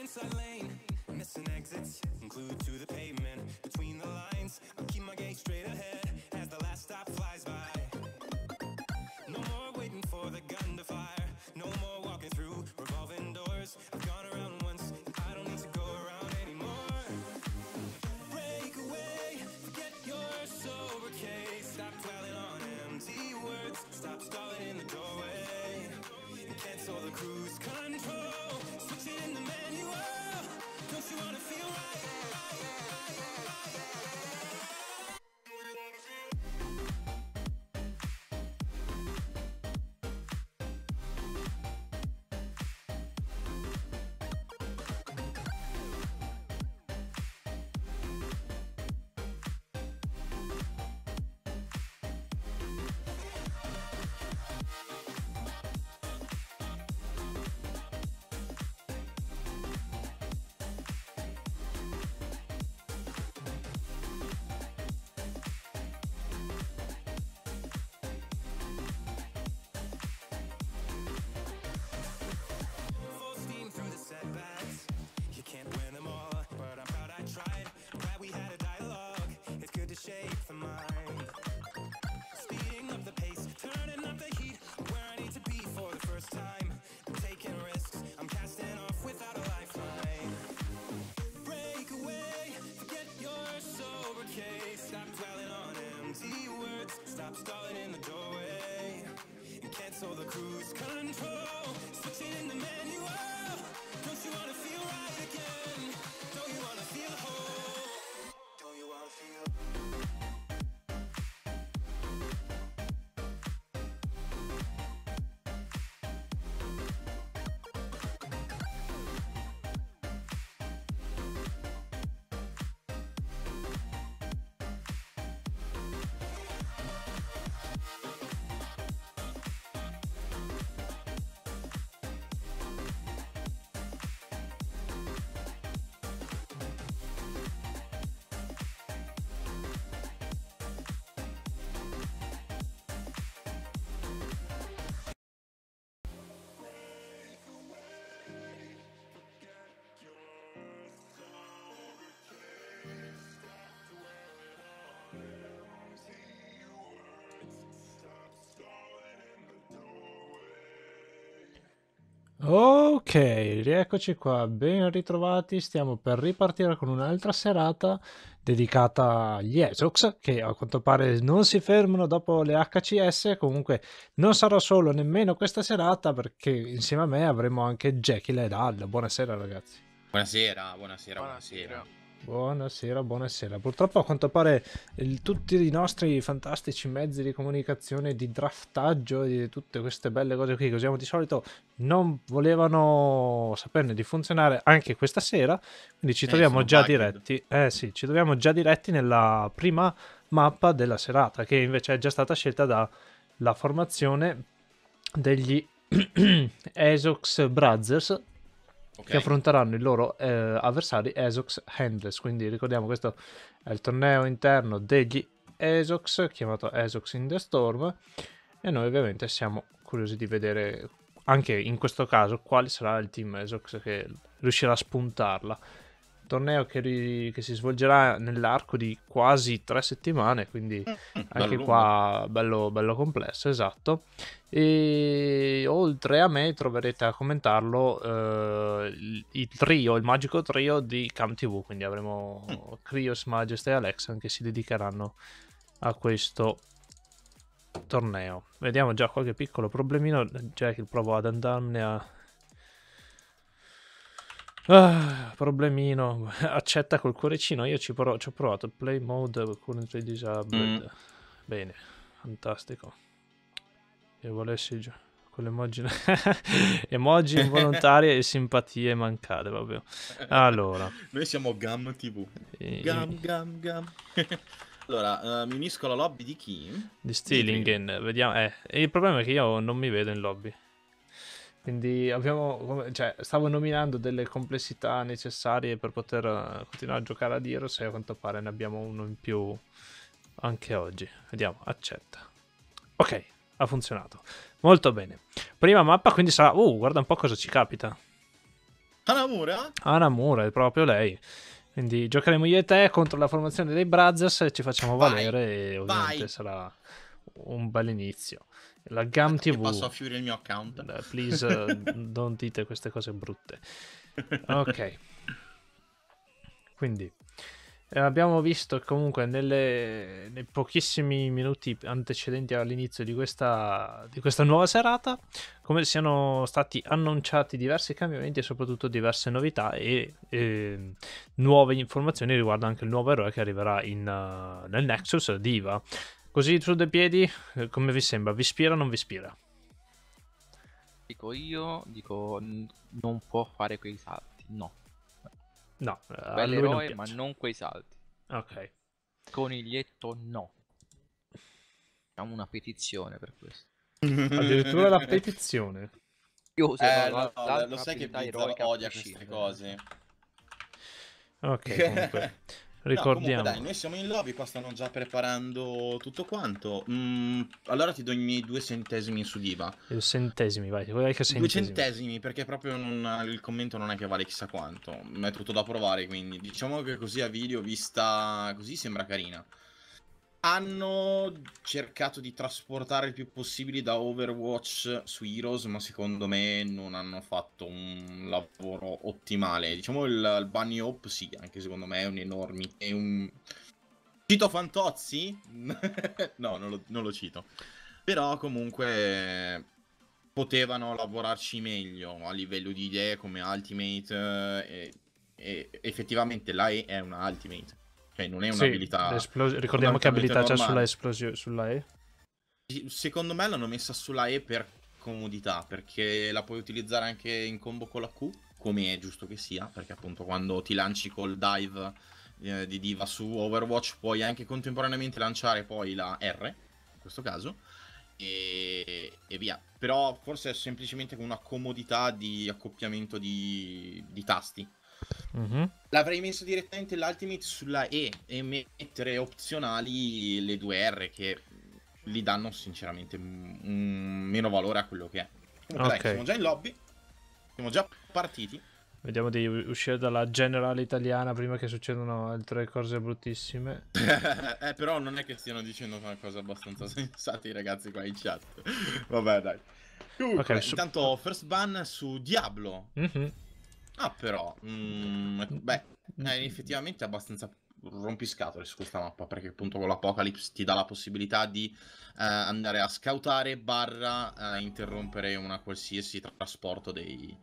Inside lane, missing exits, glued to the pavement. Between the lines, so the crew Ok, rieccoci qua, ben ritrovati, stiamo per ripartire con un'altra serata dedicata agli Esox che a quanto pare non si fermano dopo le HCS, comunque non sarò solo nemmeno questa serata perché insieme a me avremo anche Jekyll e Dalla. buonasera ragazzi. Buonasera, buonasera, buonasera. buonasera. Buonasera, buonasera. Purtroppo a quanto pare il, tutti i nostri fantastici mezzi di comunicazione, di draftaggio, di tutte queste belle cose qui che usiamo di solito, non volevano saperne di funzionare anche questa sera, quindi ci eh, troviamo già bugged. diretti. Eh sì, ci troviamo già diretti nella prima mappa della serata, che invece è già stata scelta dalla formazione degli Esox Brothers okay. che affronteranno i loro eh, avversari Esox Handless. Quindi ricordiamo questo è il torneo interno degli Esox, chiamato Esox in the Storm, e noi ovviamente siamo curiosi di vedere anche in questo caso quale sarà il team Esox che riuscirà a spuntarla torneo che, ri- che, si svolgerà nell'arco di quasi tre settimane, quindi mm, anche qua bello, bello, complesso, esatto. E oltre a me troverete a commentarlo eh, il trio, il magico trio di Cam TV, quindi avremo mm. Krios, Majest e Alexan che si dedicheranno a questo torneo. Vediamo già qualche piccolo problemino, già che provo ad andarne a Ah, problemino. Accetta col cuoricino. Io ci, provo, ci ho provato. Play mode currently disabled. Mm. Bene, fantastico. E volessi già con l'emoji emoji involontarie e simpatie mancate proprio. Allora, noi siamo Gam TV. E... Gam Gam Gam. allora, uh, mi unisco alla lobby di chi? Di Steelingen, vediamo. Eh, il problema è che io non mi vedo in lobby. Quindi abbiamo, cioè, stavo nominando delle complessità necessarie per poter eh, continuare a giocare a Diros e a quanto pare ne abbiamo uno in più anche oggi. Vediamo, accetta. Ok, ha funzionato. Molto bene. Prima mappa quindi sarà... Uh, guarda un po' cosa ci capita. Anamura? Anamura, è proprio lei. Quindi giocheremo io e te contro la formazione dei Brazzers e ci facciamo Vai. valere e ovviamente Vai. sarà un bel inizio. La GAM TV. Posso offrire il mio account. Eh, please, uh, eh, non dite queste cose brutte. Ok. Quindi, eh, abbiamo visto comunque nelle, nei pochissimi minuti antecedenti all'inizio di questa, di questa, nuova serata come siano stati annunciati diversi cambiamenti e soprattutto diverse novità e, e nuove informazioni riguardo anche il nuovo eroe che arriverà in, uh, nel Nexus di IVA Così su due piedi, eh, come vi sembra? Vi ispira o non vi ispira? Dico io, dico non può fare quei salti, no. No, Bell'eroe, eh, non ma non quei salti. Ok. Coniglietto no. Facciamo una petizione per questo. Addirittura la petizione. Io se eh, no, no, lo sai che Vito odia queste cose. Ok, comunque. Ricordiamo. No, comunque, dai, noi siamo in lobby, qua stanno già preparando tutto quanto. Mm, allora ti do i miei due centesimi su Diva. Due centesimi, vai. vai centesimi. Due centesimi, perché proprio non, il commento non è che vale chissà quanto. Ma È tutto da provare, quindi diciamo che così a video vista così sembra carina hanno cercato di trasportare il più possibile da Overwatch su Heroes, ma secondo me non hanno fatto un lavoro ottimale. Diciamo il, il Bunny Hop, sì, anche secondo me è un enorme. È un... Cito Fantozzi? no, non lo, non lo cito. Però comunque potevano lavorarci meglio a livello di idee come Ultimate. Eh, e, e effettivamente la E è una Ultimate cioè, non è un'abilità. Sì, ricordiamo che abilità c'è sulla, esplosio- sulla E. Secondo me l'hanno messa sulla E per comodità, perché la puoi utilizzare anche in combo con la Q, come è giusto che sia, perché appunto quando ti lanci col dive eh, di Diva su Overwatch puoi anche contemporaneamente lanciare poi la R, in questo caso, e, e via. Però forse è semplicemente una comodità di accoppiamento di, di tasti Mm-hmm. L'avrei messo direttamente l'Ultimate sulla E e mettere opzionali le due R che gli danno sinceramente m- m- meno valore a quello che è. Comunque, okay. dai, siamo già in lobby, siamo già partiti. Vediamo di uscire dalla generale italiana prima che succedano altre cose bruttissime. eh, però non è che stiano dicendo una cosa abbastanza sensata i ragazzi qua in chat. Vabbè, dai. Comunque, okay, su... intanto first ban su Diablo. Mm-hmm. Ah, però. Mm, beh, eh, è effettivamente abbastanza rompiscatole su questa mappa perché appunto con l'Apocalypse ti dà la possibilità di eh, andare a scautare barra eh, interrompere una qualsiasi trasporto dei,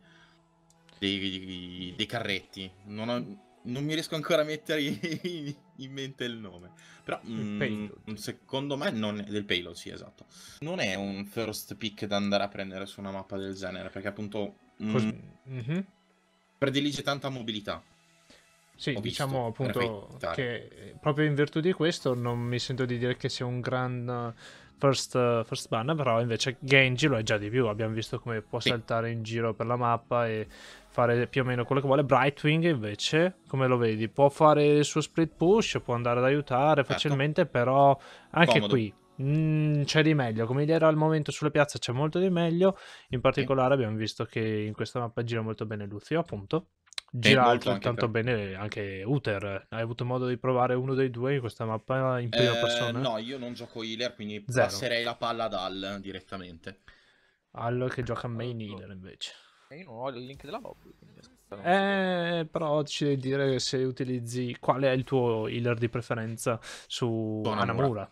dei, dei carretti. Non, ho, non, mi riesco ancora a mettere in, in mente il nome. Però mh, mm, secondo me non è del payload, sì, esatto. Non è un first pick da andare a prendere su una mappa del genere perché appunto... Mm, Cos- mh, mm-hmm predilige tanta mobilità. Sì, Ho diciamo visto, appunto che eh, proprio in virtù di questo non mi sento di dire che sia un gran eh, first, eh, first banner, però invece Genji lo è già di più, abbiamo visto come può sì. saltare in giro per la mappa e fare più o meno quello che vuole. Brightwing invece, come lo vedi, può fare il suo split push, può andare ad aiutare certo. facilmente, però anche Comodo. qui Mm, c'è di meglio, come idea al momento sulle piazze c'è molto di meglio, in particolare abbiamo visto che in questa mappa gira molto bene Lucio appunto, gira altrettanto bene anche Uther, hai avuto modo di provare uno dei due in questa mappa in prima eh, persona? No, io non gioco healer quindi Zero. passerei la palla ad Al direttamente. Al che ecco, gioca main ecco. healer invece. Io non ho il link della lobby. Eh, però ci devi dire se utilizzi qual è il tuo healer di preferenza su Anamura.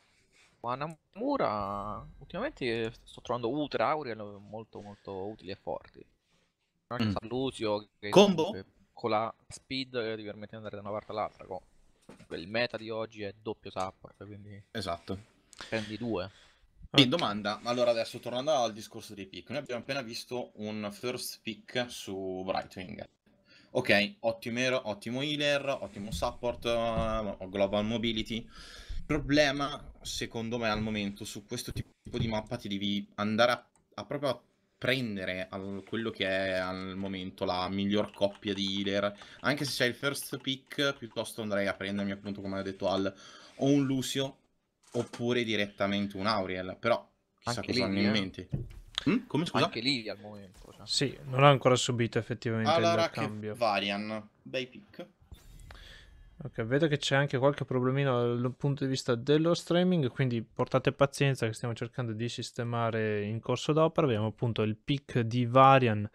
Ma Namura, ultimamente sto trovando Utra Aurea molto molto utili e forti. Non mm. Salusio che Combo? con la speed che ti permette di andare da una parte all'altra. Con... Il meta di oggi è doppio support, quindi... Esatto. Prendi due. Mi domanda. Allora adesso tornando al discorso dei pick, noi abbiamo appena visto un first pick su Brightwing. Ok, ottimo, ottimo healer, ottimo support, eh, global mobility problema, secondo me, al momento su questo tipo di mappa ti devi andare a, a proprio a prendere al, quello che è al momento la miglior coppia di healer. Anche se c'è il first pick, piuttosto andrei a prendermi, appunto, come ho detto, al o un Lucio oppure direttamente un Auriel. Però chissà Anche cosa hanno in eh. mente. Mm? Come scusa? Anche lì al momento. Cioè. Sì, non ha ancora subito effettivamente allora, il cambio. Allora, Varian, bei pick. Ok, vedo che c'è anche qualche problemino dal punto di vista dello streaming, quindi portate pazienza che stiamo cercando di sistemare in corso d'opera. Abbiamo appunto il pick di Varian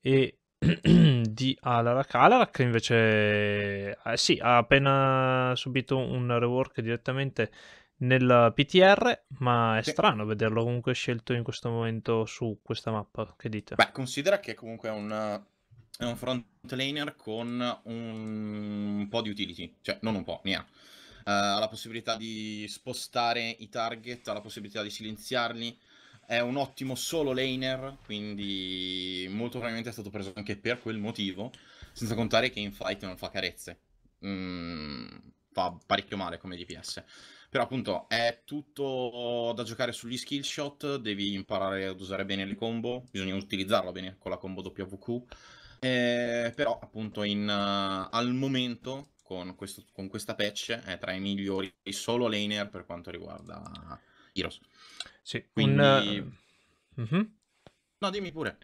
e di Alarak. Alarak invece eh, sì, ha appena subito un rework direttamente nel PTR, ma è sì. strano vederlo comunque scelto in questo momento su questa mappa. Che dite? Beh, considera che comunque è un è un front laner con un... po' di utility, cioè non un po', ne ha. Uh, ha la possibilità di spostare i target, ha la possibilità di silenziarli, è un ottimo solo laner, quindi molto probabilmente è stato preso anche per quel motivo, senza contare che in fight non fa carezze, mm, fa parecchio male come DPS. Però appunto è tutto da giocare sugli skill shot, devi imparare ad usare bene le combo, bisogna utilizzarlo bene con la combo WQ, eh, però appunto in, uh, al momento con, questo, con, questa patch è tra i migliori solo laner per quanto riguarda Heroes. Sì, quindi... Un, uh... Eh, mm-hmm. No, dimmi pure.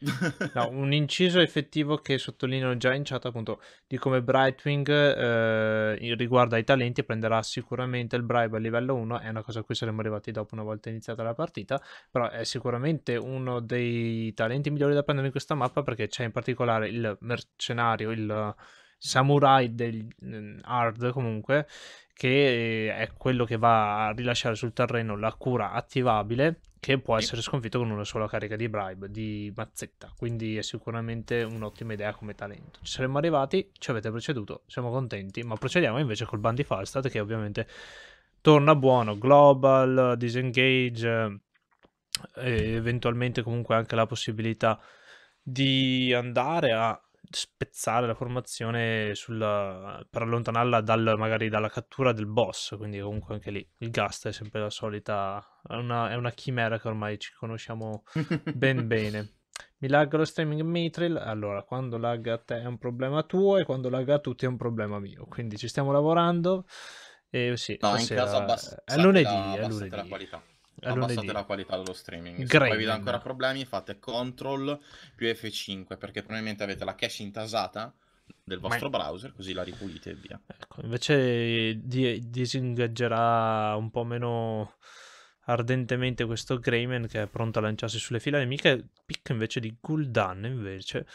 no, un inciso effettivo che sottolineo già in chat appunto di come Brightwing eh, riguarda i talenti prenderà sicuramente il bribe a livello 1, è una cosa a cui saremmo arrivati dopo una volta iniziata la partita, però è sicuramente uno dei talenti migliori da prendere in questa mappa perché c'è in particolare il mercenario, il samurai del mm, hard comunque che è quello che va a rilasciare sul terreno la cura attivabile che può essere sconfitto con una sola carica di bribe, di mazzetta, quindi è sicuramente un'ottima idea come talento. Ci saremmo arrivati, ci avete preceduto, siamo contenti, ma procediamo invece col di Falstad che ovviamente torna buono, global, disengage, eh, eventualmente comunque anche la possibilità di andare a spezzare la formazione sulla, per allontanarla dal, magari dalla cattura del boss, quindi comunque anche lì il Gast è sempre la solita, è una, è una chimera che ormai ci conosciamo ben bene. Mi lagga lo streaming Mitril, allora quando lagga a te è un problema tuo e quando lagga a tutti è un problema mio, quindi ci stiamo lavorando. E sì, no, stasera, in caso abbassa, è lunedì, è lunedì. La qualità abbassate lunedì. la qualità dello streaming. Gremlin. Se poi vi dà ancora problemi, fate control più F5 perché probabilmente avete la cache intasata del vostro Ma... browser, così la ripulite e via. Ecco, invece di- disingaggerà un po' meno ardentemente questo Greyman che è pronto a lanciarsi sulle file nemiche, picca invece di Gul'dan invece.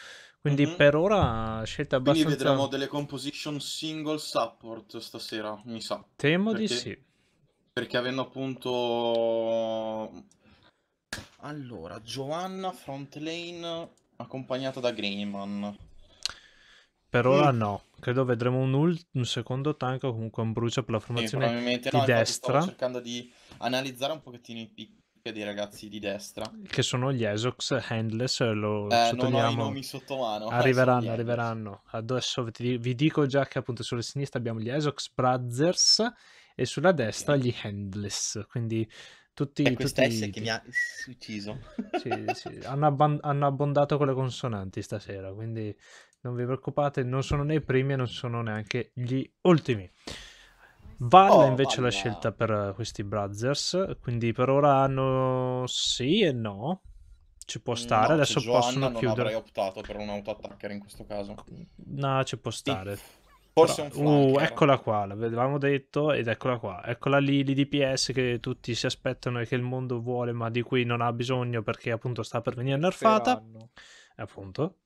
Quindi mm-hmm. per ora scelta abbastanza... Quindi vedremo delle composition single support stasera, mi sa. Temo perché... di sì. Perché avendo appunto... Allora, Giovanna, Frontlane accompagnata da Greyman. Per ora mm. no, credo vedremo un, ult- un secondo tank o comunque un brucio per la formazione sì, di no, destra. Sto cercando di analizzare un pochettino i pick dei ragazzi di destra. Che sono gli Esox Handless, eh, lo eh, sottolineiamo. Eh, arriveranno, arriveranno. Adesso vi dico già che appunto sulla sinistra abbiamo gli Esox Brothers e sulla destra gli handless, quindi tutti... È questa tutti... S che mi ha ucciso. Sì, sì, hanno, abbon- hanno abbondato con le consonanti stasera, quindi non vi preoccupate, non sono né i primi e non sono neanche gli ultimi. Valla oh, invece valla. la scelta per eh, questi Brothers, quindi per ora hanno sì e no. Ci può mm, stare, no, adesso possono non chiudere. Non avrei optato per un autoattacker in questo caso. No, ci può stare. Sì Forse Però, un flank. Uh, eccola qua, l'avevamo detto ed eccola qua. Eccola lì l'IDPS che tutti si aspettano e che il mondo vuole, ma di cui non ha bisogno perché appunto sta per venire nerfata. Appunto.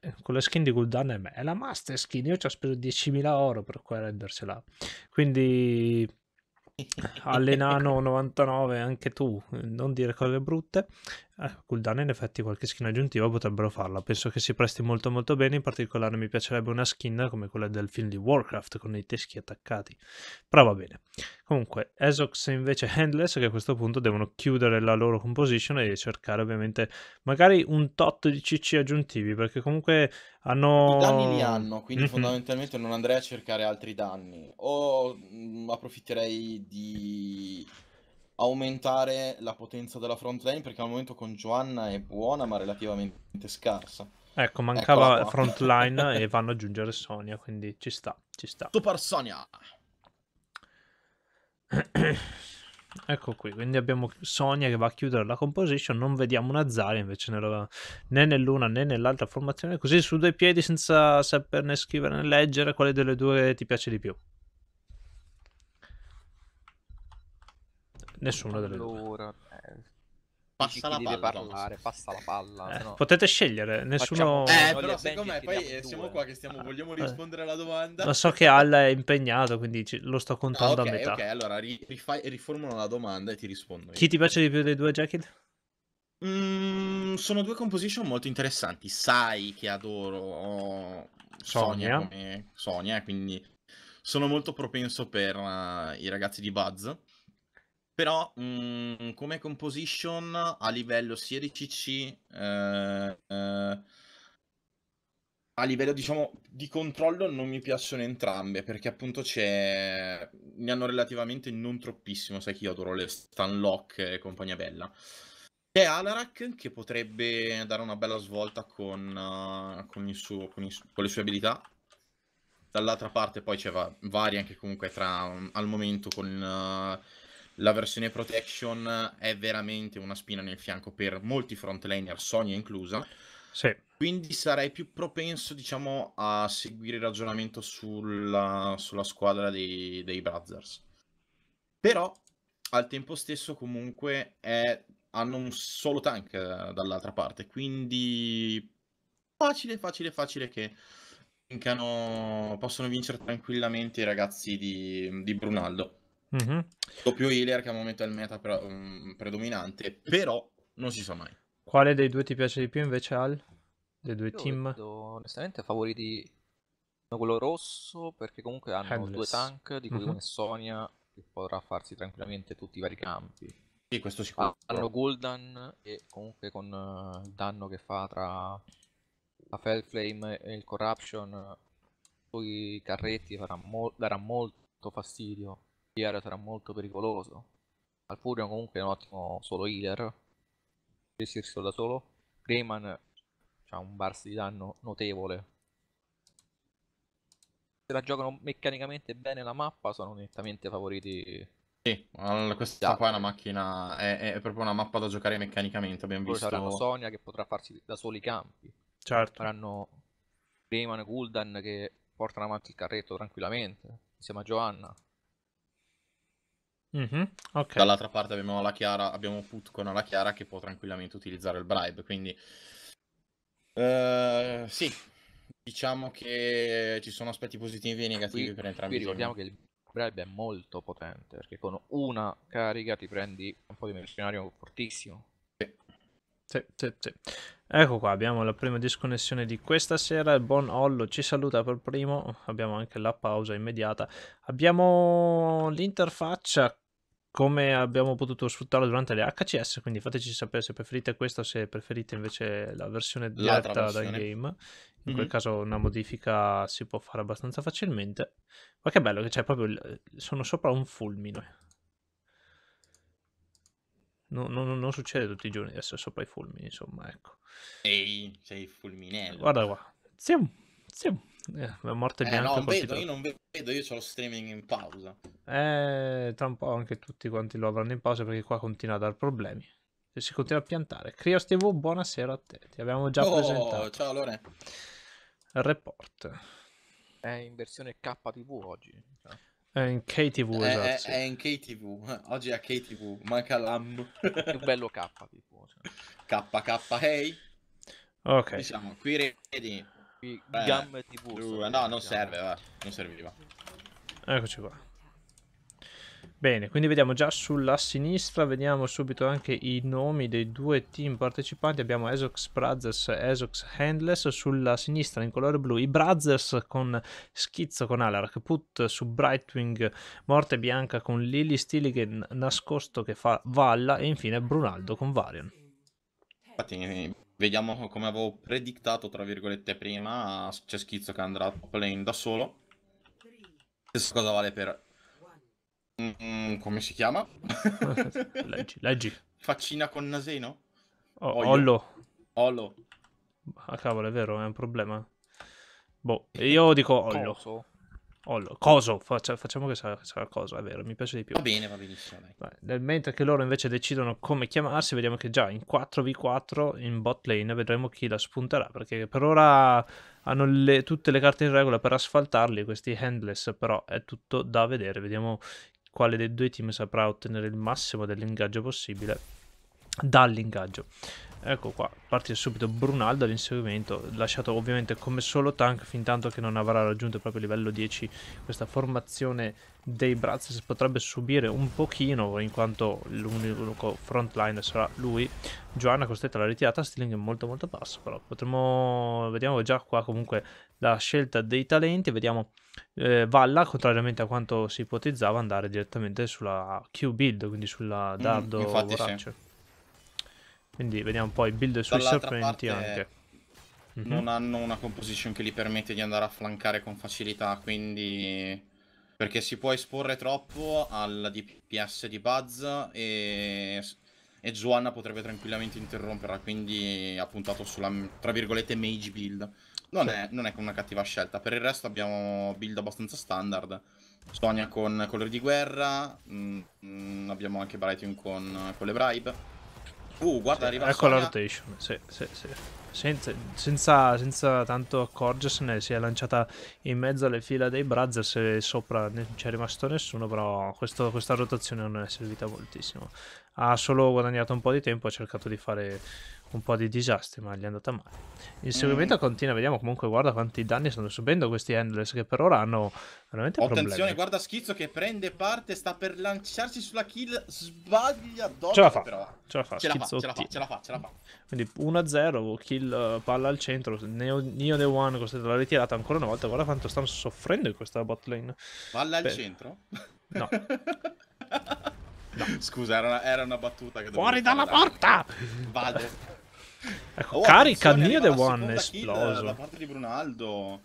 Eh, con la skin di Gul'dan è la master skin, io ci ho speso 10.000 euro per prendersela. Quindi all'enano 99 anche tu, non dire cose brutte. Eh, cooldown in effetti qualche skin aggiuntiva potrebbero farla, penso che si presti molto molto bene, in particolare mi piacerebbe una skin come quella del film di Warcraft con i teschi attaccati, però va bene. Comunque, Esox e invece Handless che a questo punto devono chiudere la loro composition e cercare ovviamente magari un tot di CC aggiuntivi, perché comunque hanno... I danni li hanno, quindi mm-hmm. fondamentalmente non andrei a cercare altri danni, o mm, approfitterei di aumentare la potenza della front lane perché al momento con Joanna è buona ma relativamente scarsa. Ecco, mancava front line e vanno ad aggiungere Sonia, quindi ci sta, ci sta. Super Sonia! ecco qui, quindi abbiamo Sonia che va a chiudere la composition, non vediamo una Zarya invece nella... né nell'una né nell'altra formazione, così su due piedi senza saperne scrivere né leggere, quale delle due ti piace di più? Nessuno delle allora, eh, Passa la, palla, parlare, passa la palla, eh, no. Potete scegliere, nessuno... Facciamo... Eh, però secondo poi siamo qua che stiamo, vogliamo eh. rispondere alla domanda. Lo so che Alla è impegnato, quindi lo sto ah, contando ah, okay, a metà. Ok, allora rifai, riformulo la domanda e ti rispondo. Io. Chi ti piace di più dei due, Jacket? Mm, sono due composition molto interessanti. Sai che adoro oh, Sonia. Sonia, Sonia, quindi sono molto propenso per uh, i ragazzi di Buzz però mh, mhmm, come composition a livello sia di CC, eh, eh, a livello diciamo di controllo non mi piacciono entrambe perché appunto c'è... ne hanno relativamente non troppissimo, sai che io adoro le Stanlock e compagnia bella. C'è Alarak che potrebbe dare una bella svolta con, uh, con, suo, con, su- con le sue abilità. Dall'altra parte poi c'è va- varia anche comunque tra um, al momento con uh, la versione protection è veramente una spina nel fianco per molti frontliner, Sony inclusa. Sì. Quindi sarei più propenso, diciamo, a seguire il ragionamento sulla, sulla squadra dei, dei Brothers. Però, al tempo stesso, comunque, è, hanno un solo tank eh, dall'altra parte, quindi facile, facile, facile che vincano, possono vincere tranquillamente i ragazzi di, di Brunaldo. Mm-hmm. Doppio healer che al momento è il meta pre- mm, predominante, però non si sa mai. Quale dei due ti piace di più invece Al? Dei due Io team? Vedo, onestamente favoriti quello rosso perché comunque hanno Headless. due tank di cui mm-hmm. uno è mm-hmm. Sonia che potrà farsi tranquillamente tutti i vari campi. Sì, questo sicuro. Hanno Golden e comunque con il eh, danno che fa tra la Fellflame e il Corruption sui carretti farà mo- darà molto fastidio Pierre sarà molto pericoloso. Alfurio comunque è un ottimo solo healer. Gestirselo da solo. Greyman ha un burst di danno notevole. Se la giocano meccanicamente bene la mappa sono nettamente favoriti sì, questa da. qua è una macchina, è, è, proprio una mappa da giocare meccanicamente, abbiamo Poi visto. Saranno Sonia che potrà farsi da soli i campi. Certo. Saranno Rayman e Guldan che portano avanti il carretto tranquillamente, insieme a Joanna. Mm-hmm, okay. Dall'altra parte abbiamo la Chiara, abbiamo Put con la Chiara che può tranquillamente utilizzare il bribe, quindi uh, sì, diciamo che ci sono aspetti positivi e negativi qui, per entrambi. Qui ricordiamo che il bribe è molto potente perché con una carica ti prendi un po' di mercenario fortissimo. Sì, sì, sì. Ecco qua, abbiamo la prima disconnessione di questa sera. Il buon Ollo ci saluta per primo. Abbiamo anche la pausa immediata. Abbiamo l'interfaccia come abbiamo potuto sfruttarlo durante le HCS, quindi fateci sapere se preferite questa o se preferite invece la versione diretta versione. dal game. In mm-hmm. quel caso una modifica si può fare abbastanza facilmente. Ma che bello che c'è proprio... sono sopra un fulmine. No, no, non succede tutti i giorni di essere sopra i fulmini, insomma, ecco. Ehi, sei fulminello. Guarda qua. Zium, zium. Eh, la morte eh, bianca. Eh, no, vedo, io non vedo, io ho lo streaming in pausa. Eh, tra un po' anche tutti quanti lo avranno in pausa perché qua continua a dar problemi. E si continua a piantare. Crios TV, buonasera a te. Ti abbiamo già oh, presentato. Ciao Lore. Report. È in versione KTV cioè. esatto, oggi. È in KTV, è, esatto, sì. è, in KTV, oggi è KTV, manca l'AM. Più bello KTV. KK, cioè. hey! Ok. Diciamo, qui ready. Gam TV. Uh, no, non serve, va. non serviva. Eccoci qua. Bene, quindi vediamo già sulla sinistra, vediamo subito anche i nomi dei due team partecipanti. Abbiamo Esox Brothers e Esox Handless sulla sinistra in colore blu. I Brothers con Schizzo con Alarak, Put su Brightwing, Morte Bianca con Lily Stilligan nascosto che fa Valla e infine Brunaldo con Varian. Infatti Vediamo come avevo predictato, tra virgolette, prima. C'è Schizzo che andrà top lane da solo. Stessa cosa vale per... Mm, come si chiama? leggi, leggi. Faccina con Naseno? Oh, ollo. Ollo. Ah, cavolo, è vero, è un problema. Boh, io dico Ollo. Coso. All, coso, faccia, facciamo che sarà, sarà coso, è vero, mi piace di più. Va bene, va benissimo. Nel Mentre che loro invece decidono come chiamarsi, vediamo che già in 4v4 in bot lane vedremo chi la spunterà, perché per ora hanno le, tutte le carte in regola per asfaltarli, questi handless, però è tutto da vedere, vediamo quale dei due team saprà ottenere il massimo dell'ingaggio possibile dall'ingaggio. Ecco qua, parte subito Brunaldo all'inseguimento, lasciato ovviamente come solo tank fin tanto che non avrà raggiunto proprio livello 10. Questa formazione dei Brazes potrebbe subire un pochino in quanto l'unico frontline sarà lui. Joanna costretta alla ritirata, Stealing è molto molto basso però potremmo, vediamo già qua comunque la scelta dei talenti, vediamo eh, Valla contrariamente a quanto si ipotizzava andare direttamente sulla Q build, quindi sulla mm, Dardo mm, quindi vediamo poi build sui serpenti anche. Non mm -hmm. hanno una composition che gli permette di andare a flancare con facilità, quindi... Perché si può esporre troppo al DPS di Buzz e... e Zuanna potrebbe tranquillamente interromperla, quindi ha puntato sulla, tra virgolette, mage build. Non, sì. è, non è una cattiva scelta. Per il resto abbiamo build abbastanza standard. Sonia con colori di guerra, mh, mm, mh, mm, abbiamo anche Brighton con, con le bribe. Uh, guarda, arriva Ecco Sonia. la rotation, sì, sì, sì. Senza, senza, senza, tanto accorgersene si è lanciata in mezzo alle fila dei Brazzers e sopra non c'è rimasto nessuno però questo, questa rotazione non è servita moltissimo ha solo guadagnato un po' di tempo, ha cercato di fare un po' di disastri, ma gli è andata male. Il mm. seguimento mm. continua, vediamo comunque, guarda quanti danni stanno subendo questi Endless che per ora hanno veramente oh, problemi. Attenzione, guarda Schizzo che prende parte, sta per lanciarsi sulla kill, sbaglia dopo. Ce la fa, però. ce la fa, ce la fa, ce la fa, ce la fa, ce la fa. Quindi 1-0, kill, eh, palla al centro, Neo, Neo The One costretto alla ritirata ancora una volta, guarda quanto stanno soffrendo in questa bot lane. Palla Beh. al centro? No. Scusa, era una, era una, battuta che Fuori dalla andare. porta! Vado. ecco, oh, carica Nide One esploso. Da parte di Brunaldo.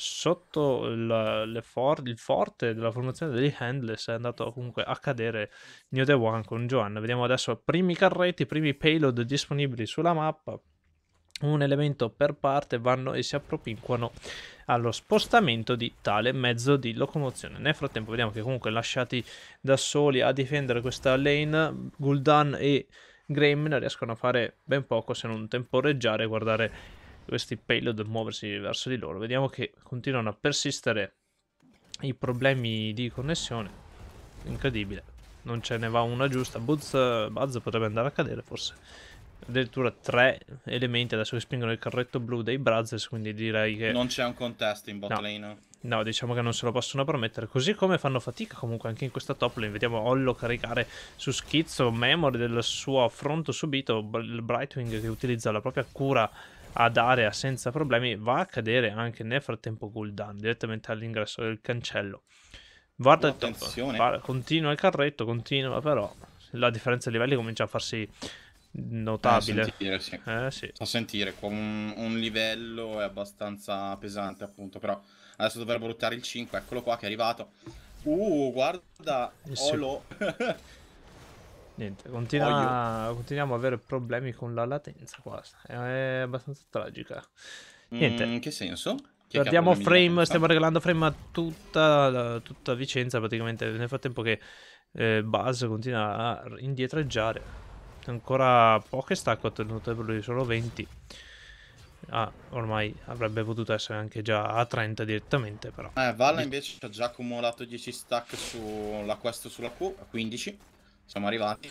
Sotto il, for il forte della formazione degli Handless è andato comunque a cadere Nio The One con Joanna. Vediamo adesso primi carretti, primi payload disponibili sulla mappa un elemento per parte vanno e si appropinquano allo spostamento di tale mezzo di locomozione. Nel frattempo vediamo che comunque lasciati da soli a difendere questa lane, Guldan e Gremlin riescono a fare ben poco se non temporeggiare e guardare questi payload muoversi verso di loro. Vediamo che continuano a persistere i problemi di connessione. Incredibile. Non ce ne va una giusta. Buzz, Buzz potrebbe andare a cadere forse addirittura tre elementi adesso che spingono il carretto blu dei Brothers, quindi direi che... Non c'è un contesto in bot no. lane. No, diciamo che non se lo possono permettere, così come fanno fatica comunque anche in questa top lane, vediamo Hollow caricare su schizzo, memory del suo affronto subito, il Brightwing che utilizza la propria cura ad area senza problemi, va a cadere anche nel frattempo Gul'dan, direttamente all'ingresso del cancello. Guarda top, va, continua il carretto, continua però, la differenza di livelli comincia a farsi eh, notabile. A sentire, sì. Eh, sì. A sentire con un, un, livello è abbastanza pesante, appunto. Però adesso dovrebbe buttare il 5. Eccolo qua che è arrivato. Uh, guarda, eh, sì. Olo. Niente, continua, continuiamo a avere problemi con la latenza qua. È abbastanza tragica. Mm, Niente. Mm, in che senso? Che frame, stiamo regalando frame a tutta, tutta Vicenza praticamente nel frattempo che eh, Buzz continua a indietreggiare ancora poche stacco ha tenuto per lui solo 20 ah, ormai avrebbe potuto essere anche già a 30 direttamente però eh, Valla invece ha già accumulato 10 stack sulla quest sulla Q 15 siamo arrivati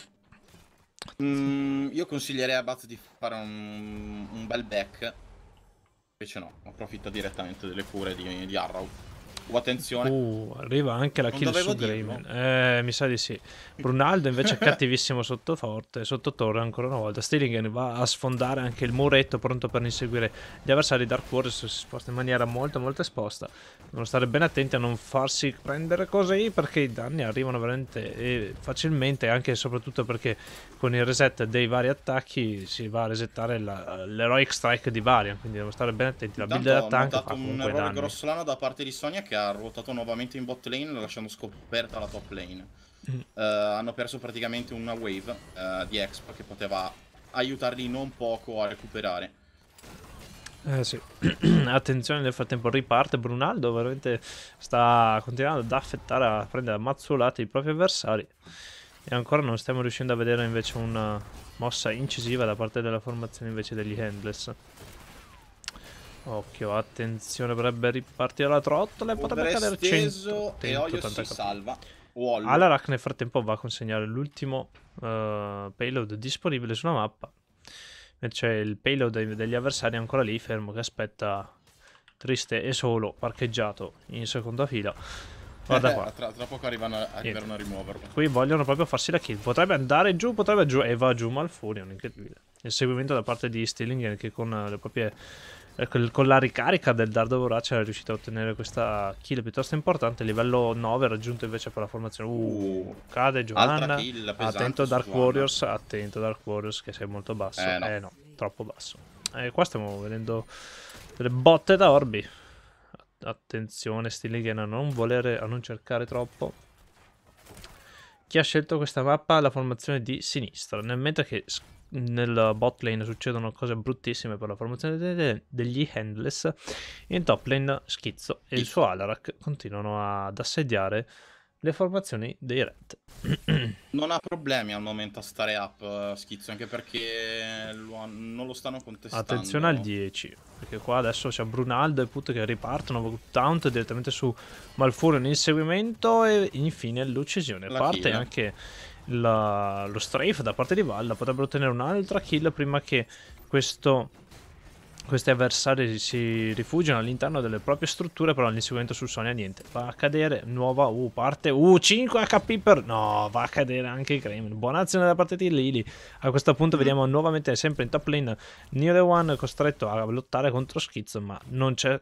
mm, io consiglierei a Bat di fare un, un bel back invece no approfitta direttamente delle cure di, di Arrow Oh, attenzione. Uh, arriva anche la non kill su Greyman. Eh, mi sa di sì. Brunaldo invece è cattivissimo sotto, forte, sotto torre ancora una volta. Stillingen va a sfondare anche il muretto pronto per inseguire gli avversari. Dark Warriors si sposta in maniera molto molto esposta. Devono stare ben attenti a non farsi prendere così perché i danni arrivano veramente eh, facilmente anche e soprattutto perché con il reset dei vari attacchi si va a resettare l'heroic strike di Varian. Quindi devono stare ben attenti. La build d'attacco fa comunque un errore danni. grossolano da parte di Sonia che ha ruotato nuovamente in bot lane lasciando scoperta la top lane. Mm. Uh, hanno perso praticamente una wave uh, di Expo che poteva aiutarli non poco a recuperare. Eh sì, attenzione nel frattempo riparte Brunaldo, veramente sta continuando ad affettare, a prendere a i propri avversari e ancora non stiamo riuscendo a vedere invece una mossa incisiva da parte della formazione invece degli Handless. Occhio, attenzione, potrebbe ripartire la trottola e potrebbe cadere 100. E Olio si salva. Wall. Alarak nel frattempo va a consegnare l'ultimo uh, payload disponibile sulla mappa. Invece il payload degli avversari è ancora lì, fermo che aspetta triste e solo, parcheggiato in seconda fila. Guarda qua. Tra, tra, poco arrivano, a, arriveranno a rimuoverlo. Qui vogliono proprio farsi la kill. Potrebbe andare giù, potrebbe giù. E va giù Malfurion, incredibile. Il seguimento da parte di Stilling che con le proprie Ecco, con la ricarica del dardo vorace era riuscito a ottenere questa kill piuttosto importante. Livello 9 raggiunto invece per la formazione. Uh, uh cade Giovanna. Kill, attento Dark Giovanna. Warriors, attento Dark Warriors che sei molto basso. Eh no, eh, no troppo basso. E eh, qua stiamo vedendo delle botte da Orbi. Attenzione Stilighen a non volere, a non cercare troppo. Chi ha scelto questa mappa? La formazione di sinistra. Nel mentre che nel bot lane succedono cose bruttissime per la formazione de- de- degli handless in top lane Schizzo e il suo Alarak continuano ad assediare le formazioni dei Red. non ha problemi al momento a stare up eh, Schizzo, anche perché lo, non lo stanno contestando. Attenzione al 10, perché qua adesso c'è Brunaldo e Put che ripartono, Taunt direttamente su Malfurion in inseguimento e infine l'uccisione. La Parte kill. anche la, lo strafe da parte di Valla, potrebbero ottenere un'altra kill prima che questo, questi avversari si rifugiano all'interno delle proprie strutture, però l'inseguimento sul Sonia niente. Va a cadere, nuova U, parte U, 5 HP per... No, va a cadere anche il Kremlin. Buona azione da parte di Lily. A questo punto mm. vediamo nuovamente, sempre in top lane, Neo The One costretto a lottare contro Schizzo, ma non c'è,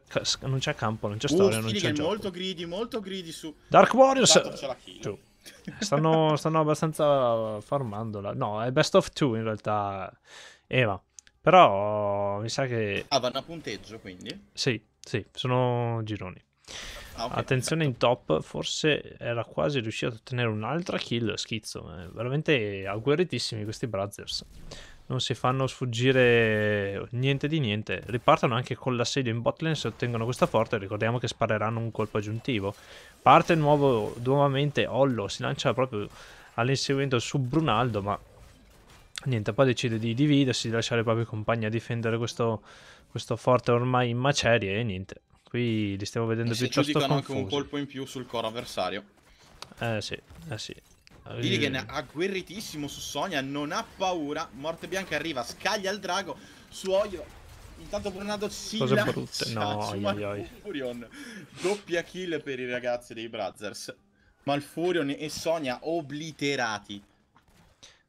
campo, non c'è uh, storia, uh, non c'è gioco. molto greedy, molto greedy su... Dark Warriors! C'è Stanno, stanno abbastanza farmandola. No, è best of two in realtà. Eva. Però mi sa che. Ah, vanno a punteggio quindi? Sì, sì, sono gironi. Ah, okay, Attenzione perfetto. in top, forse era quasi riuscito a ottenere un'altra kill schizzo. Veramente agguerritissimi questi Brothers non si fanno sfuggire niente di niente. Ripartono anche con l'assedio in botlane se ottengono questa forte. Ricordiamo che spareranno un colpo aggiuntivo. Parte nuovo, nuovamente Ollo, si lancia proprio all'inseguimento su Brunaldo, ma niente, poi decide di dividersi, di lasciare i propri compagni a difendere questo, questo forte ormai in macerie e niente. Qui li stiamo vedendo e piuttosto confusi. giudicano anche un colpo in più sul coro avversario. Eh sì, eh sì. Eh. Illigan agguerritissimo su Sonia, non ha paura. Morte Bianca arriva, scaglia il drago. su Suoio. Intanto Tornado si Cosa brutte. No, Malfurion. Doppia kill per i ragazzi dei Brothers. Malfurion e Sonia obliterati.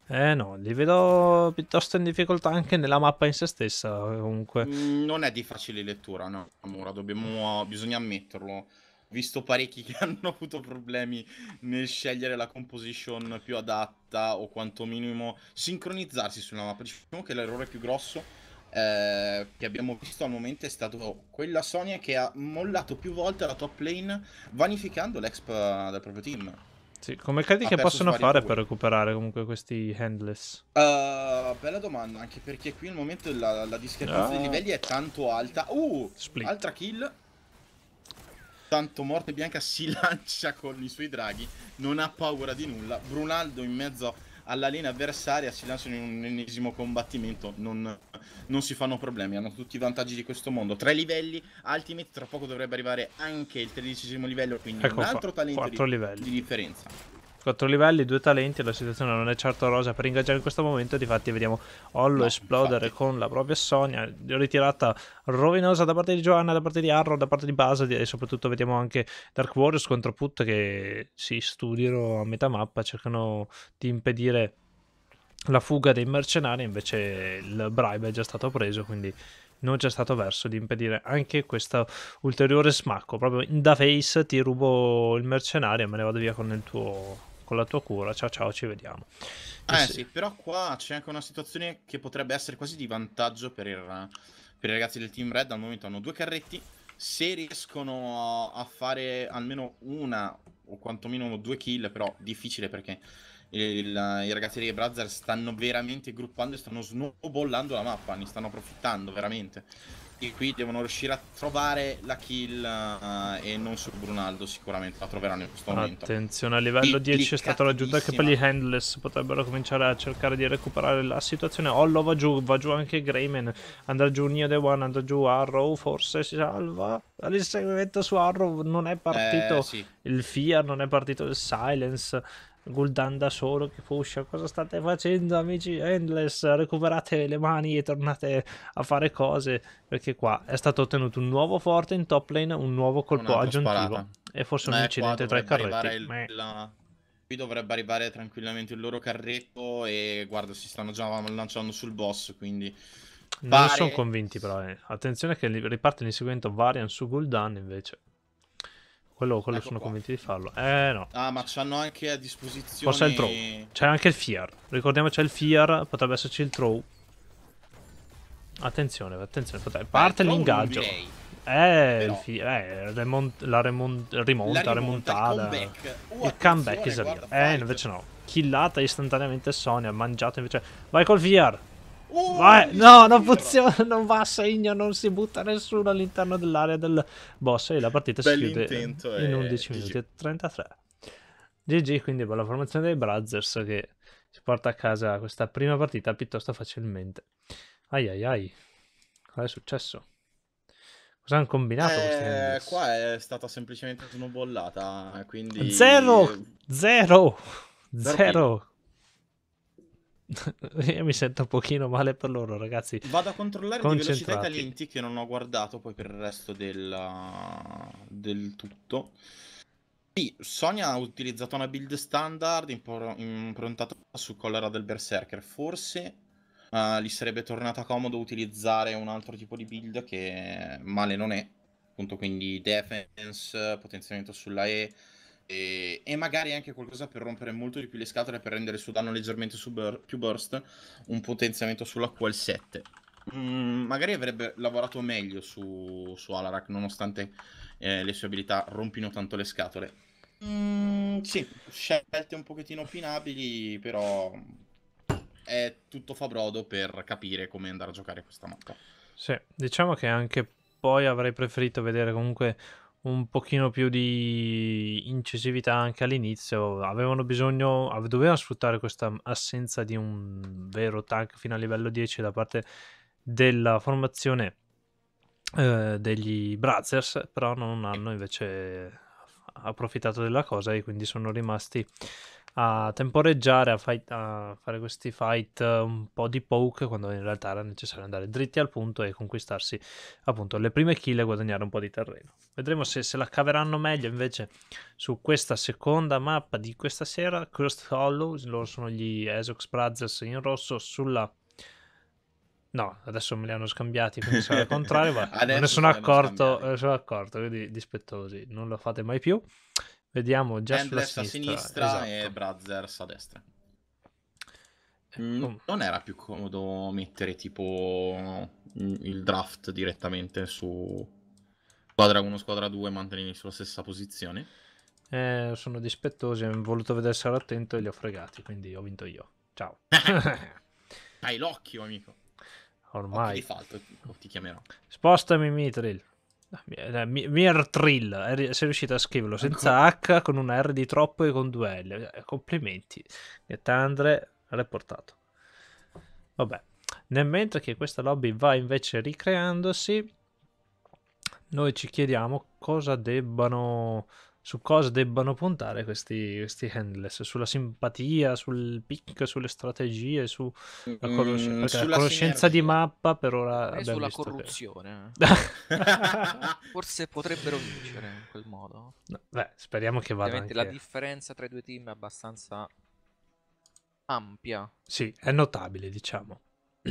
Eh no, li vedo piuttosto in difficoltà anche nella mappa in se stessa, comunque. Mm, non è di facile lettura, no, Amora, dobbiamo... bisogna ammetterlo visto parecchi che hanno avuto problemi nel scegliere la composition più adatta o quanto minimo sincronizzarsi sulla mappa. Diciamo che l'errore più grosso eh, che abbiamo visto al momento è stato quella Sonia che ha mollato più volte la top lane vanificando l'exp eh, del proprio team. Sì, come credi ha che possono fare per recuperare comunque questi handless? Uh, eh, bella domanda, anche perché qui al momento la, la discrepanza ah. dei livelli è tanto alta. Uh, Split. altra kill Tanto Morte Bianca si lancia con i suoi draghi, non ha paura di nulla. Brunaldo in mezzo alla linea avversaria si lancia in un ennesimo combattimento, non, non, si fanno problemi, hanno tutti i vantaggi di questo mondo. Tre livelli, Ultimate tra poco dovrebbe arrivare anche il tredicesimo livello, quindi ecco un altro qua, talento di, di differenza. 4 livelli, 2 talenti, la situazione non è certo rosa per ingaggiare in questo momento, difatti vediamo Hollow no, esplodere infatti. con la propria Sonia, ritirata rovinosa da parte di Joanna, da parte di Arrow, da parte di Basad e soprattutto vediamo anche Dark Warriors contro Put che si studiano a metà mappa, cercano di impedire la fuga dei mercenari, invece il bribe è già stato preso, quindi non c'è stato verso di impedire anche questo ulteriore smacco. Proprio in da face ti rubo il mercenario e me ne vado via con il tuo con la tua cura, ciao ciao, ci vediamo. Eh sì. sì. però qua c'è anche una situazione che potrebbe essere quasi di vantaggio per, il, per i ragazzi del team red, al momento hanno due carretti, se riescono a fare almeno una o quantomeno due kill, però difficile perché il, il, i ragazzi dei Brazzer stanno veramente gruppando e stanno snowballando la mappa, ne stanno approfittando veramente questi qui devono riuscire a trovare la kill uh, e non su Brunaldo sicuramente la troveranno in questo momento. Attenzione, a livello 10 è stata raggiunta anche per gli handless, potrebbero cominciare a cercare di recuperare la situazione. Hollow va giù, va giù anche Greyman, andrà giù Neo The One, andrà giù Arrow, forse si salva. L'inseguimento su Arrow non è partito, eh, sì. il Fear non è partito, il Silence. Guldan da solo che pusha. Cosa state facendo, amici Endless? Recuperate le mani e tornate a fare cose. Perché qua è stato ottenuto un nuovo forte in top lane, un nuovo colpo aggiuntivo. Sparata. E forse Ma un incidente tra i carretti. Il, la... Qui dovrebbe arrivare tranquillamente il loro carretto. E guarda, si stanno già lanciando sul boss. Quindi. Non pare... sono convinti, però. Eh. Attenzione che riparte l'inseguimento Varian su Guldan invece quello, quello ecco sono qua. convinto di farlo. Eh no. Ah, ma c'hanno anche a disposizione. Forse il throw. C'è anche il fear. Ricordiamo c'è il fear, potrebbe esserci il throw. Attenzione, attenzione, potrebbe... parte l'ingaggio. Eh, il fear, eh remont... la, remont... rimonta, la rimontata. Il comeback, oh, il uh, comeback is esatto. real. Eh, invece no. Killata istantaneamente Sonia, mangiato invece. Vai col fear! Uh, Vai, no, non funziona, non va a segno, non si butta nessuno all'interno dell'area del boss e la partita Bell'intento si chiude in 11 eh, minuti e 33. GG, quindi per la formazione dei Brothers che si porta a casa questa prima partita piuttosto facilmente. Ai ai ai, cosa è successo? Cosa hanno combinato eh, Qua è stata semplicemente snowballata, quindi... Zero! Zero! Zero! Zero. Io mi sento un pochino male per loro, ragazzi. Vado a controllare di velocità i talenti che non ho guardato poi per il resto della... del tutto. Sì, Sonia ha utilizzato una build standard improntata su collera del Berserker. Forse uh, gli sarebbe tornata comodo utilizzare un altro tipo di build che male non è. Appunto, quindi defense, potenziamento sulla E, e, e, magari anche qualcosa per rompere molto di più le scatole per rendere il suo danno leggermente bur- più burst, un potenziamento sulla QL7. Mm, magari avrebbe lavorato meglio su, su Alarak nonostante eh, le sue abilità rompino tanto le scatole. Mm, sì, scelte un pochettino opinabili, però è tutto fa brodo per capire come andare a giocare questa mappa. Sì, diciamo che anche poi avrei preferito vedere comunque un pochino più di incisività anche all'inizio. Avevano bisogno, dovevano sfruttare questa assenza di un vero tank fino a livello 10 da parte della formazione eh, degli Brazzers, però non hanno invece eh, approfittato della cosa e quindi sono rimasti a temporeggiare, a, fight, a, fare questi fight eh, un po' di poke quando in realtà era necessario andare dritti al punto e conquistarsi appunto le prime kill e guadagnare un po' di terreno. Vedremo se, se la caveranno meglio invece su questa seconda mappa di questa sera, Cursed Hollows, loro sono gli Esox Brothers in rosso sulla... No, adesso me li hanno scambiati, quindi sarà il contrario, ma non ne sono accorto, eh, sono accorto, quindi dispettosi, non lo fate mai più. Vediamo già sulla sinistra. a sinistra esatto. e Brazzers a destra. Eh, mm, oh. non era più comodo mettere tipo mm, il draft direttamente su squadra 1, squadra 2 e mantenerli sulla stessa posizione? Eh, sono dispettosi, ho voluto vedere se ero attento e li ho fregati, quindi ho vinto io. Ciao. Hai l'occhio, amico. Ormai. Occhio di fatto, ti chiamerò. Spostami, Mitril. Mir Trill, sei riuscito a scriverlo ecco. senza H, con una R di troppo e con due L. Eh, complimenti, Tandre, reportato. Vabbè, nel mentre che questa lobby va invece ricreandosi, noi ci chiediamo cosa debbano su cosa debbano puntare questi, questi handless, sulla simpatia, sul pick, sulle strategie, su la conosc- mm, sulla conoscenza sinergia. di mappa per ora... E eh, sulla corruzione. Che... Forse potrebbero vincere in quel modo. No, beh, speriamo che vada anche... La differenza tra i due team è abbastanza ampia. Sì, è notabile, diciamo.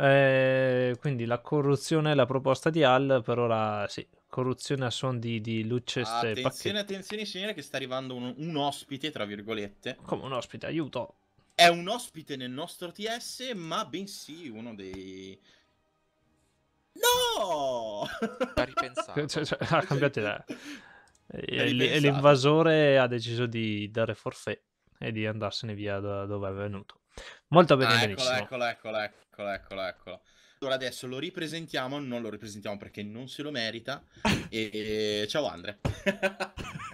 Eh, quindi la corruzione è la proposta di Al, per ora sì, corruzione a suon di, di luce Attenzione, pacchetti. attenzione signore che sta arrivando un, un ospite, tra virgolette. Come un ospite, aiuto! È un ospite nel nostro TS, ma bensì uno dei... No! Ha ripensato. Cioè, cioè, cioè, ha cambiato idea. l'invasore ha deciso di dare forfè e di andarsene via da dove è venuto. Molto bene, ah, eccolo, eccolo, eccolo, eccolo, eccolo, eccolo. Allora adesso lo ripresentiamo, non lo ripresentiamo perché non se lo merita. e, ciao Andre. È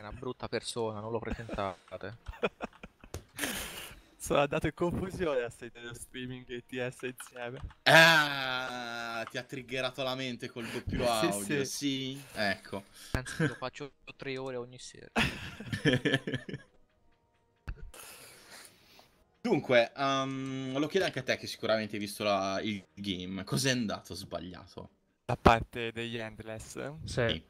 una brutta persona, non lo presentate. Sono andato in confusione a sentire lo streaming e TS insieme. Ah, ti ha triggerato la mente col doppio audio. sì, sì. sì, ecco. Anzi, lo faccio tre ore ogni sera. Dunque, um, lo chiedo anche a te che sicuramente hai visto la, il game. Cos'è andato sbagliato? Da parte degli Endless? Sì. sì.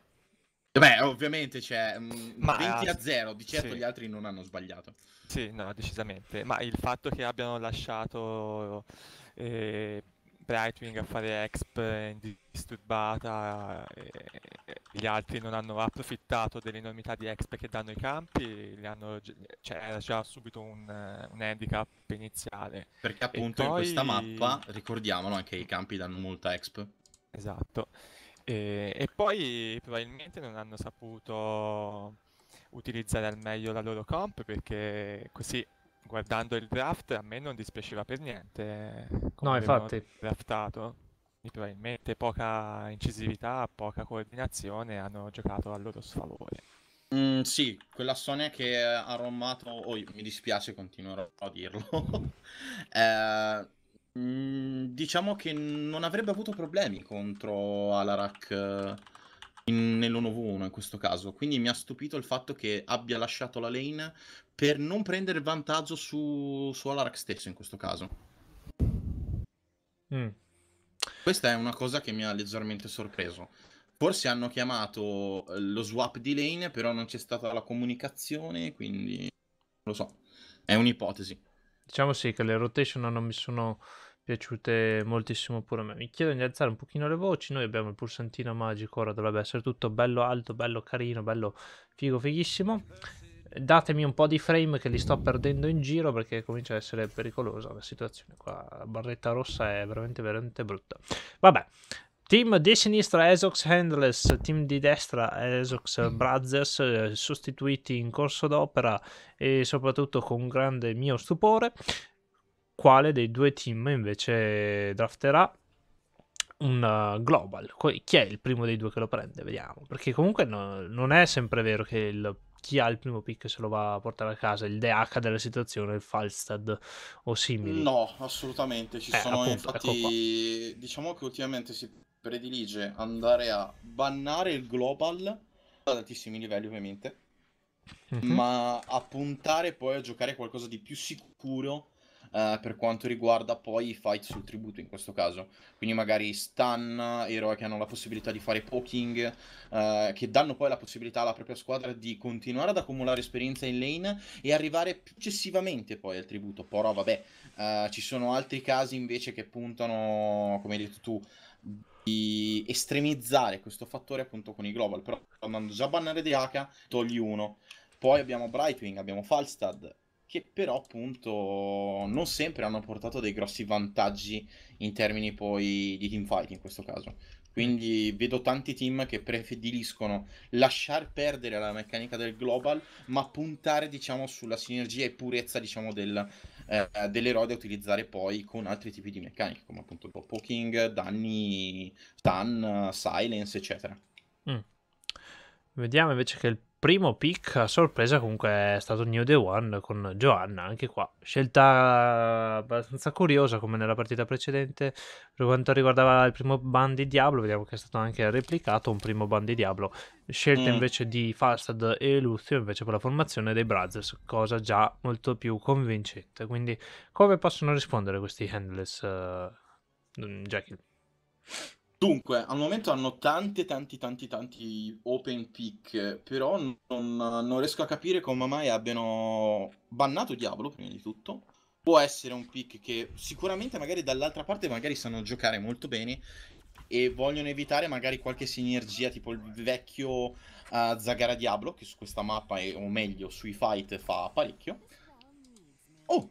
Beh, ovviamente cioè, Ma... 20 a 0, di certo sì. gli altri non hanno sbagliato. Sì, no, decisamente. Ma il fatto che abbiano lasciato eh, Brightwing a fare exp indisturbata e, e gli altri non hanno approfittato dell'enormità di exp che danno i campi, hanno, cioè era già subito un, un handicap iniziale. Perché appunto poi... in questa mappa, ricordiamolo, anche i campi danno molta exp. Esatto. E, e poi probabilmente non hanno saputo utilizzare al meglio la loro comp perché così guardando il draft a me non dispiaceva per niente. No, infatti. Draftato. probabilmente poca incisività, poca coordinazione hanno giocato a loro sfavore. Mm, sì, Sonia che ha rommato, oh, mi dispiace, continuerò a dirlo. eh, mm, diciamo che non avrebbe avuto problemi contro Alarak eh, in, nell'1v1 in questo caso. Quindi mi ha stupito il fatto che abbia lasciato la lane per non prendere vantaggio su, su Alarak stesso in questo caso. Mm. Questa è una cosa che mi ha leggermente sorpreso. Forse hanno chiamato eh, lo swap di lane, però non c'è stata la comunicazione, quindi non lo so. È un'ipotesi. Diciamo sì che le rotation non mi sono piaciute moltissimo pure a me. Mi chiedono di alzare un pochino le voci, noi abbiamo il pulsantino magico, ora dovrebbe essere tutto bello alto, bello carino, bello figo fighissimo. Datemi un po' di frame che li sto perdendo in giro perché comincia ad essere pericolosa la situazione qua. La barretta rossa è veramente veramente brutta. Vabbè, Team di sinistra Esox Handless, team di destra Esox Brothers, eh, sostituiti in corso d'opera e soprattutto con grande mio stupore quale dei due team invece drafterà un eh, global. Chi è il primo dei due che lo prende? Vediamo. Perché comunque no, non è sempre vero che il, chi ha il primo pick se lo va a portare a casa, il DH della situazione, il Falstad o simili. No, assolutamente. Ci eh, sono appunto, infatti. Ecco diciamo che ultimamente si predilige andare a bannare il global ad altissimi livelli, ovviamente. Mm-hmm. Ma a puntare poi a giocare qualcosa di più sicuro eh, per quanto riguarda poi i fight sul tributo in questo caso. Quindi magari stun, eroi che hanno la possibilità di fare poking, eh, che danno poi la possibilità alla propria squadra di continuare ad accumulare esperienza in lane e arrivare successivamente poi al tributo. Però vabbè, eh, ci sono altri casi invece che puntano, come hai detto tu, di estremizzare questo fattore appunto con i global. Però andando già a bannare di H, togli uno. Poi abbiamo Brightwing, abbiamo Falstad, che però appunto non sempre hanno portato dei grossi vantaggi in termini poi di teamfight in questo caso. Quindi vedo tanti team che preferiscono lasciar perdere la meccanica del global, ma puntare diciamo sulla sinergia e purezza diciamo del, eh, dell'eroe da utilizzare poi con altri tipi di meccaniche, come appunto il poking, danni, stun, silence, eccetera. Mm. Vediamo invece che il primo pick a sorpresa comunque è stato New Day One con Joanna, anche qua. Scelta abbastanza curiosa come nella partita precedente per quanto riguardava il primo ban di Diablo, vediamo che è stato anche replicato un primo ban di Diablo. Scelta mm. invece di Fastad e Luzio invece per la formazione dei Brothers, cosa già molto più convincente. Quindi come possono rispondere questi handless uh, eh, Jekyll? Dunque, al momento hanno tante, tanti, tanti, tanti open pick, però non, non riesco a capire come mai abbiano bannato Diablo, prima di tutto. Può essere un pick che sicuramente magari dall'altra parte magari sanno giocare molto bene e vogliono evitare magari qualche sinergia tipo il vecchio uh, Zagara Diablo che su questa mappa, è, o meglio sui fight, fa parecchio. Oh,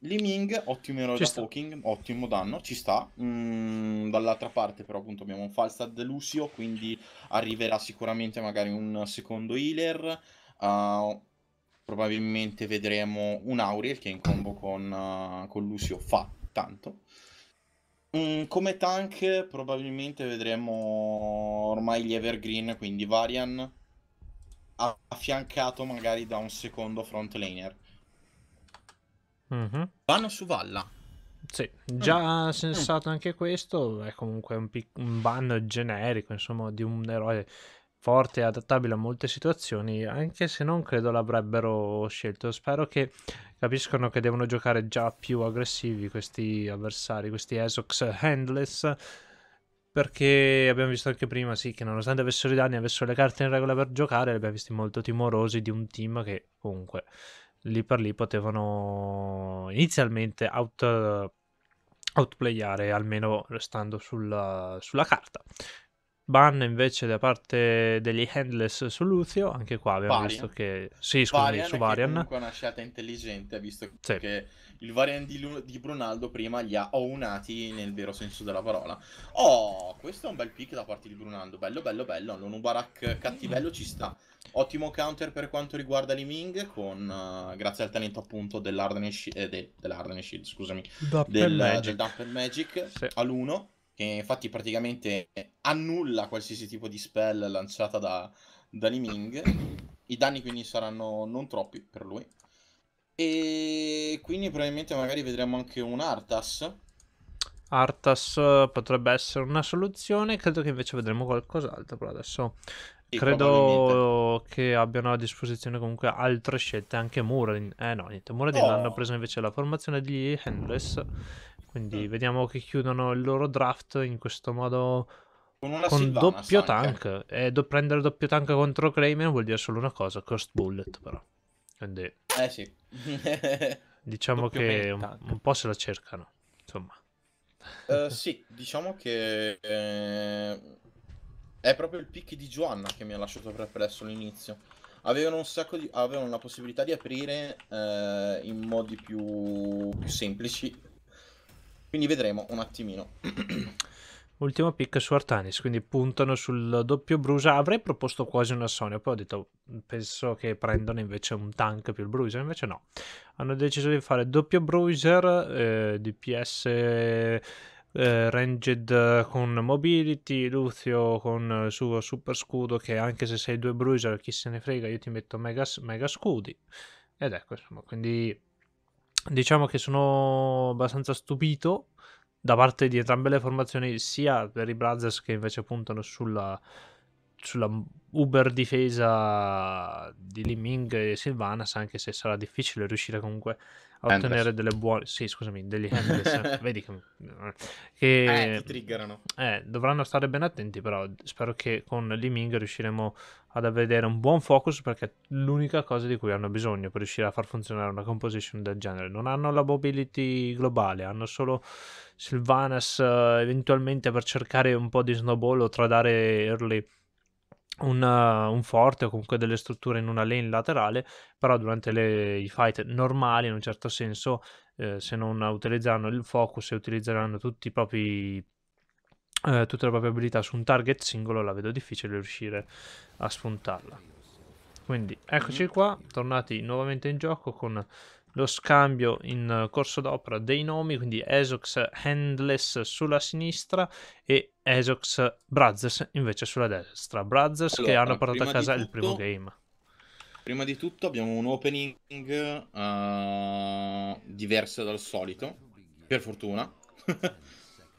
li Ming, ottimo eroe ci da sta. poking, ottimo danno, ci sta. Mm, dall'altra parte però appunto abbiamo un Falstad Lucio, quindi arriverà sicuramente magari un secondo healer. Uh, probabilmente vedremo un Auriel che in combo con, uh, con Lucio fa tanto. Mm, come tank probabilmente vedremo ormai gli Evergreen, quindi Varian, affiancato magari da un secondo frontlaner Mm-hmm. Vanno su Valla. Sì, già mm. sensato mm. anche questo, è comunque un, pic- un ban generico, insomma, di un eroe forte e adattabile a molte situazioni, anche se non credo l'avrebbero scelto. Spero che capiscono che devono giocare già più aggressivi questi avversari, questi Esox handless, perché abbiamo visto anche prima, sì, che nonostante avessero i danni, avessero le carte in regola per giocare, li abbiamo visti molto timorosi di un team che comunque lì per lì potevano inizialmente out, outplayare, almeno restando sulla, sulla carta. Ban invece da parte degli handless su Luzio, anche qua abbiamo Varian. visto che... Sì, scusami, Varian su Varian. È comunque una scelta intelligente, visto sì. che il Varian di, Lu- di, Brunaldo prima li ha ownati nel vero senso della parola. Oh, questo è un bel pick da parte di Brunaldo, bello bello bello, l'Onubarak cattivello ci sta. Ottimo counter per quanto riguarda Li Ming, con, uh, grazie al talento appunto dell'Arden Shield, eh, de, Shield, scusami, Dump del, Magic, del Magic sì. all'1, che infatti praticamente annulla qualsiasi tipo di spell lanciata da, da Li Ming. I danni quindi saranno non troppi per lui. E quindi probabilmente magari vedremo anche un Artas. Artas potrebbe essere una soluzione, credo che invece vedremo qualcos'altro, però adesso Credo che abbiano a disposizione comunque altre scelte, anche Muradin. Eh no, niente, Muradin oh. hanno preso invece la formazione di Handless. Quindi mm. vediamo che chiudono il loro draft in questo modo con, con doppio tank. E do- prendere doppio tank contro Kramer vuol dire solo una cosa, Cursed Bullet però. Quindi... Eh sì. diciamo doppio che un, un, po' se la cercano, insomma. Uh, sì, diciamo che... Eh è proprio il pick di Joanna che mi ha lasciato perplesso all'inizio. Avevano, di... avevano la possibilità di aprire eh, in modi più... più semplici. Quindi vedremo un attimino. Ultimo pick su Artanis, quindi puntano sul doppio Brusa. Avrei proposto quasi una Sonia, poi ho detto penso che prendano invece un tank più il Bruiser, invece no. Hanno deciso di fare doppio Bruiser, eh, DPS eh, Ranged con Mobility, Lucio con il suo super scudo che anche se sei due bruiser chi se ne frega io ti metto mega, mega scudi ed ecco insomma quindi diciamo che sono abbastanza stupito da parte di entrambe le formazioni sia per i Brothers che invece puntano sulla sulla uber difesa di Liming e Silvanas anche se sarà difficile riuscire comunque a ottenere delle buone. Sì, scusami, degli handless. vedi che. che eh, ti triggerano. Eh, dovranno stare ben attenti, però spero che con Liming riusciremo ad avere un buon focus perché è l'unica cosa di cui hanno bisogno per riuscire a far funzionare una composition del genere. Non hanno la mobility globale, hanno solo Sylvanas uh, eventualmente per cercare un po' di snowball o tradare early un, eh, un, forte o comunque delle strutture in una lane laterale, però durante le, i fight normali, in un certo senso, eh, se non utilizzeranno il focus e utilizzeranno tutti i propri, eh, tutte le proprie abilità su un target singolo, la vedo difficile riuscire a spuntarla. Quindi eccoci qua, tornati nuovamente in gioco con lo scambio in corso d'opera dei nomi, quindi Esox Handless sulla sinistra e Esox Brothers invece sulla destra. Brothers allora, che hanno portato a casa tutto, il primo game. Prima di tutto abbiamo un opening uh, diverso dal solito, per fortuna,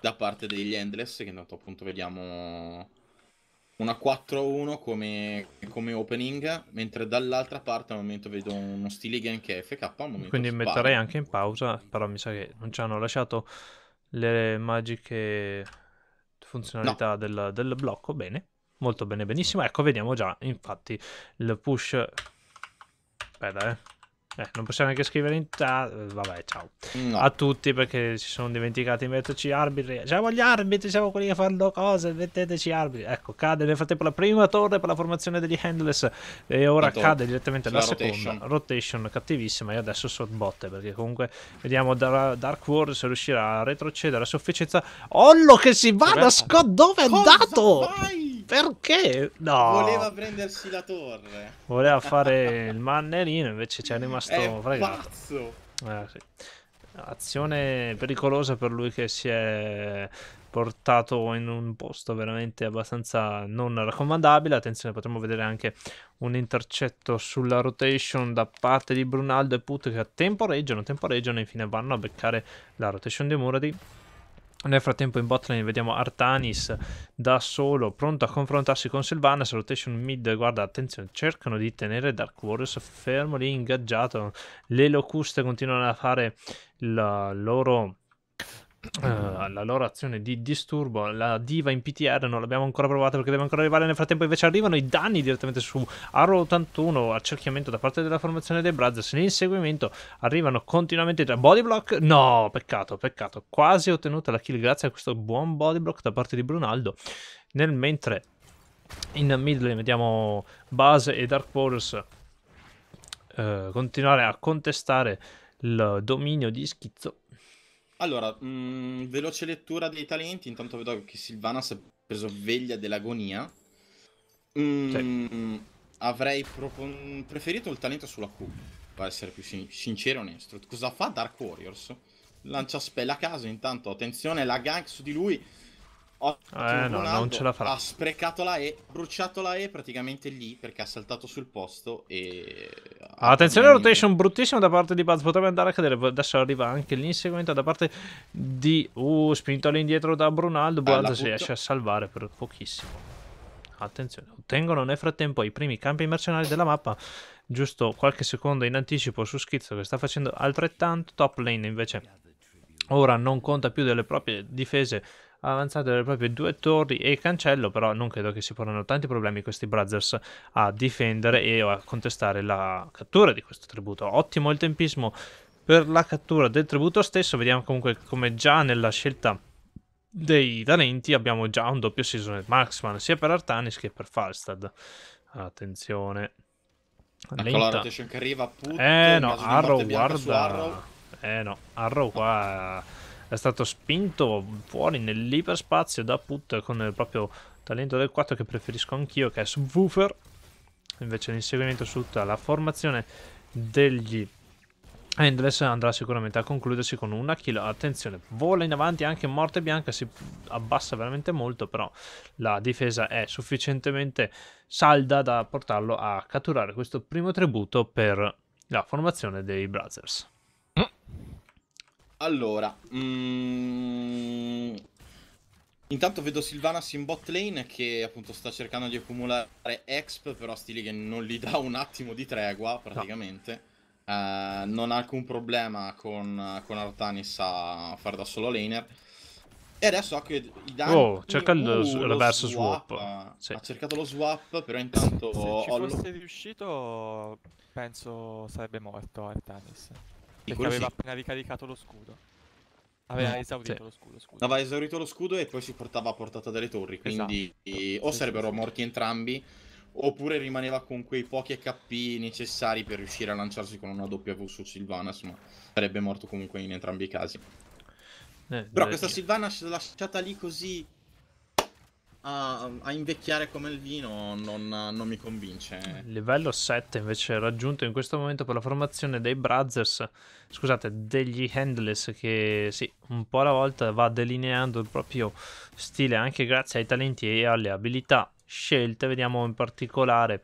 da parte degli Endless che intanto appunto vediamo una 4-1 come, come, opening, mentre dall'altra parte al momento vedo uno stile game che è FK. Quindi spara. metterei anche in pausa, però mi sa che non ci hanno lasciato le magiche funzionalità no. del, del, blocco. Bene, molto bene, benissimo. Ecco, vediamo già, infatti, il push... Aspetta, eh. Eh, non possiamo neanche scrivere in... Ah, vabbè, ciao. No. A tutti perché si sono dimenticati di metterci arbitri. Siamo gli arbitri, siamo quelli che fanno cose, metteteci arbitri. Ecco, cade nel frattempo la prima torre per la formazione degli handless e ora Tanto cade direttamente la, la seconda. Rotation cattivissima e adesso botte perché comunque vediamo da Dark World se riuscirà a retrocedere a sufficienza. Ollo che si va da Scott, dove è Cosa andato? Vai? Perché? No. Voleva prendersi la torre. Voleva fare il mannellino, invece ci è rimasto... È pazzo! Eh, sì. Azione pericolosa per lui che si è portato in un posto veramente abbastanza non raccomandabile. Attenzione, potremmo vedere anche un intercetto sulla rotation da parte di Brunaldo e Put che temporeggiano, temporeggiano e infine vanno a beccare la rotation di Muradi. Nel frattempo in botlane vediamo Artanis da solo, pronto a confrontarsi con Sylvanas, rotation mid, guarda attenzione, cercano di tenere Dark Warriors fermo lì ingaggiato, le locuste continuano a fare la loro eh, la loro azione di disturbo, la diva in PTR non l'abbiamo ancora provata perché deve ancora arrivare. Nel frattempo, invece, arrivano i danni direttamente su Arrow 81. Accerchiamento da parte della formazione dei Brothers. L'inseguimento arrivano continuamente tra body block. No, peccato, peccato. Quasi ottenuta la kill grazie a questo buon body block da parte di Brunaldo. Nel mentre in mid lane vediamo Base e Dark Force uh, continuare a contestare il dominio di Schizzo allora, mh, mm, veloce lettura dei talenti. Intanto vedo che Silvana si è preso veglia dell'agonia. Mm, sì. Avrei propon- preferito il talento sulla Q. Per essere più sin- sincero e onesto. Cosa fa Dark Warriors? Lancia spell a caso. Intanto, attenzione, la gank su di lui eh, no, non ce la farà. Ha sprecato la E, bruciato la E praticamente lì perché ha saltato sul posto e... Attenzione, rotation bruttissima da parte di Buzz, potrebbe andare a cadere, adesso arriva anche l'inseguimento da parte di... Uh, spinto all'indietro da Brunaldo, Buzz eh, si riesce a salvare per pochissimo. Attenzione, ottengono nel frattempo i primi campi mercenari della mappa, giusto qualche secondo in anticipo su Schizzo che sta facendo altrettanto, top lane invece ora non conta più delle proprie difese avanzate delle proprie due torri e cancello, però non credo che si porranno tanti problemi questi Brothers a difendere e a contestare la cattura di questo tributo. Ottimo il tempismo per la cattura del tributo stesso, vediamo comunque come già nella scelta dei talenti abbiamo già un doppio season Maxman sia per Artanis che per Falstad. Attenzione. Ecco, Lenta. la rotation che arriva appunto. Eh no, Arrow guarda. Arrow. Eh no, Arrow qua è stato spinto fuori nell'iperspazio da Put con il proprio talento del 4 che preferisco anch'io che è Subwoofer invece l'inseguimento su tutta la formazione degli Endless andrà sicuramente a concludersi con una kill. Attenzione, vola in avanti anche Morte Bianca, si abbassa veramente molto, però la difesa è sufficientemente salda da portarlo a catturare questo primo tributo per la formazione dei Brothers. Allora, mm, intanto vedo Silvanas in bot lane che appunto sta cercando di accumulare exp, però stili che non gli dà un attimo di tregua praticamente. No. Uh, eh, non ha alcun problema con, con Artanis a fare da solo laner. E adesso ha i danni. Oh, cerca il uh, reverse swap. swap. Sì. Ha cercato lo swap, però intanto. Se ci fosse lo... riuscito, penso sarebbe morto Artanis. Perché aveva sì. appena ricaricato lo scudo. Aveva no, mm. esaurito sì. lo scudo, scudo. Aveva esaurito lo scudo e poi si portava a portata delle torri. Quindi esatto. o sì, sarebbero morti entrambi, oppure rimaneva con quei pochi HP necessari per riuscire a lanciarsi con una W su Sylvanas. Ma sarebbe morto comunque in entrambi i casi. Eh, Però questa Sylvanas lasciata lì così a, a, invecchiare come il vino non, non, mi convince. Livello 7 invece raggiunto in questo momento per la formazione dei Brothers, scusate, degli Handless che sì, un po' alla volta va delineando il proprio stile anche grazie ai talenti e alle abilità scelte. Vediamo in particolare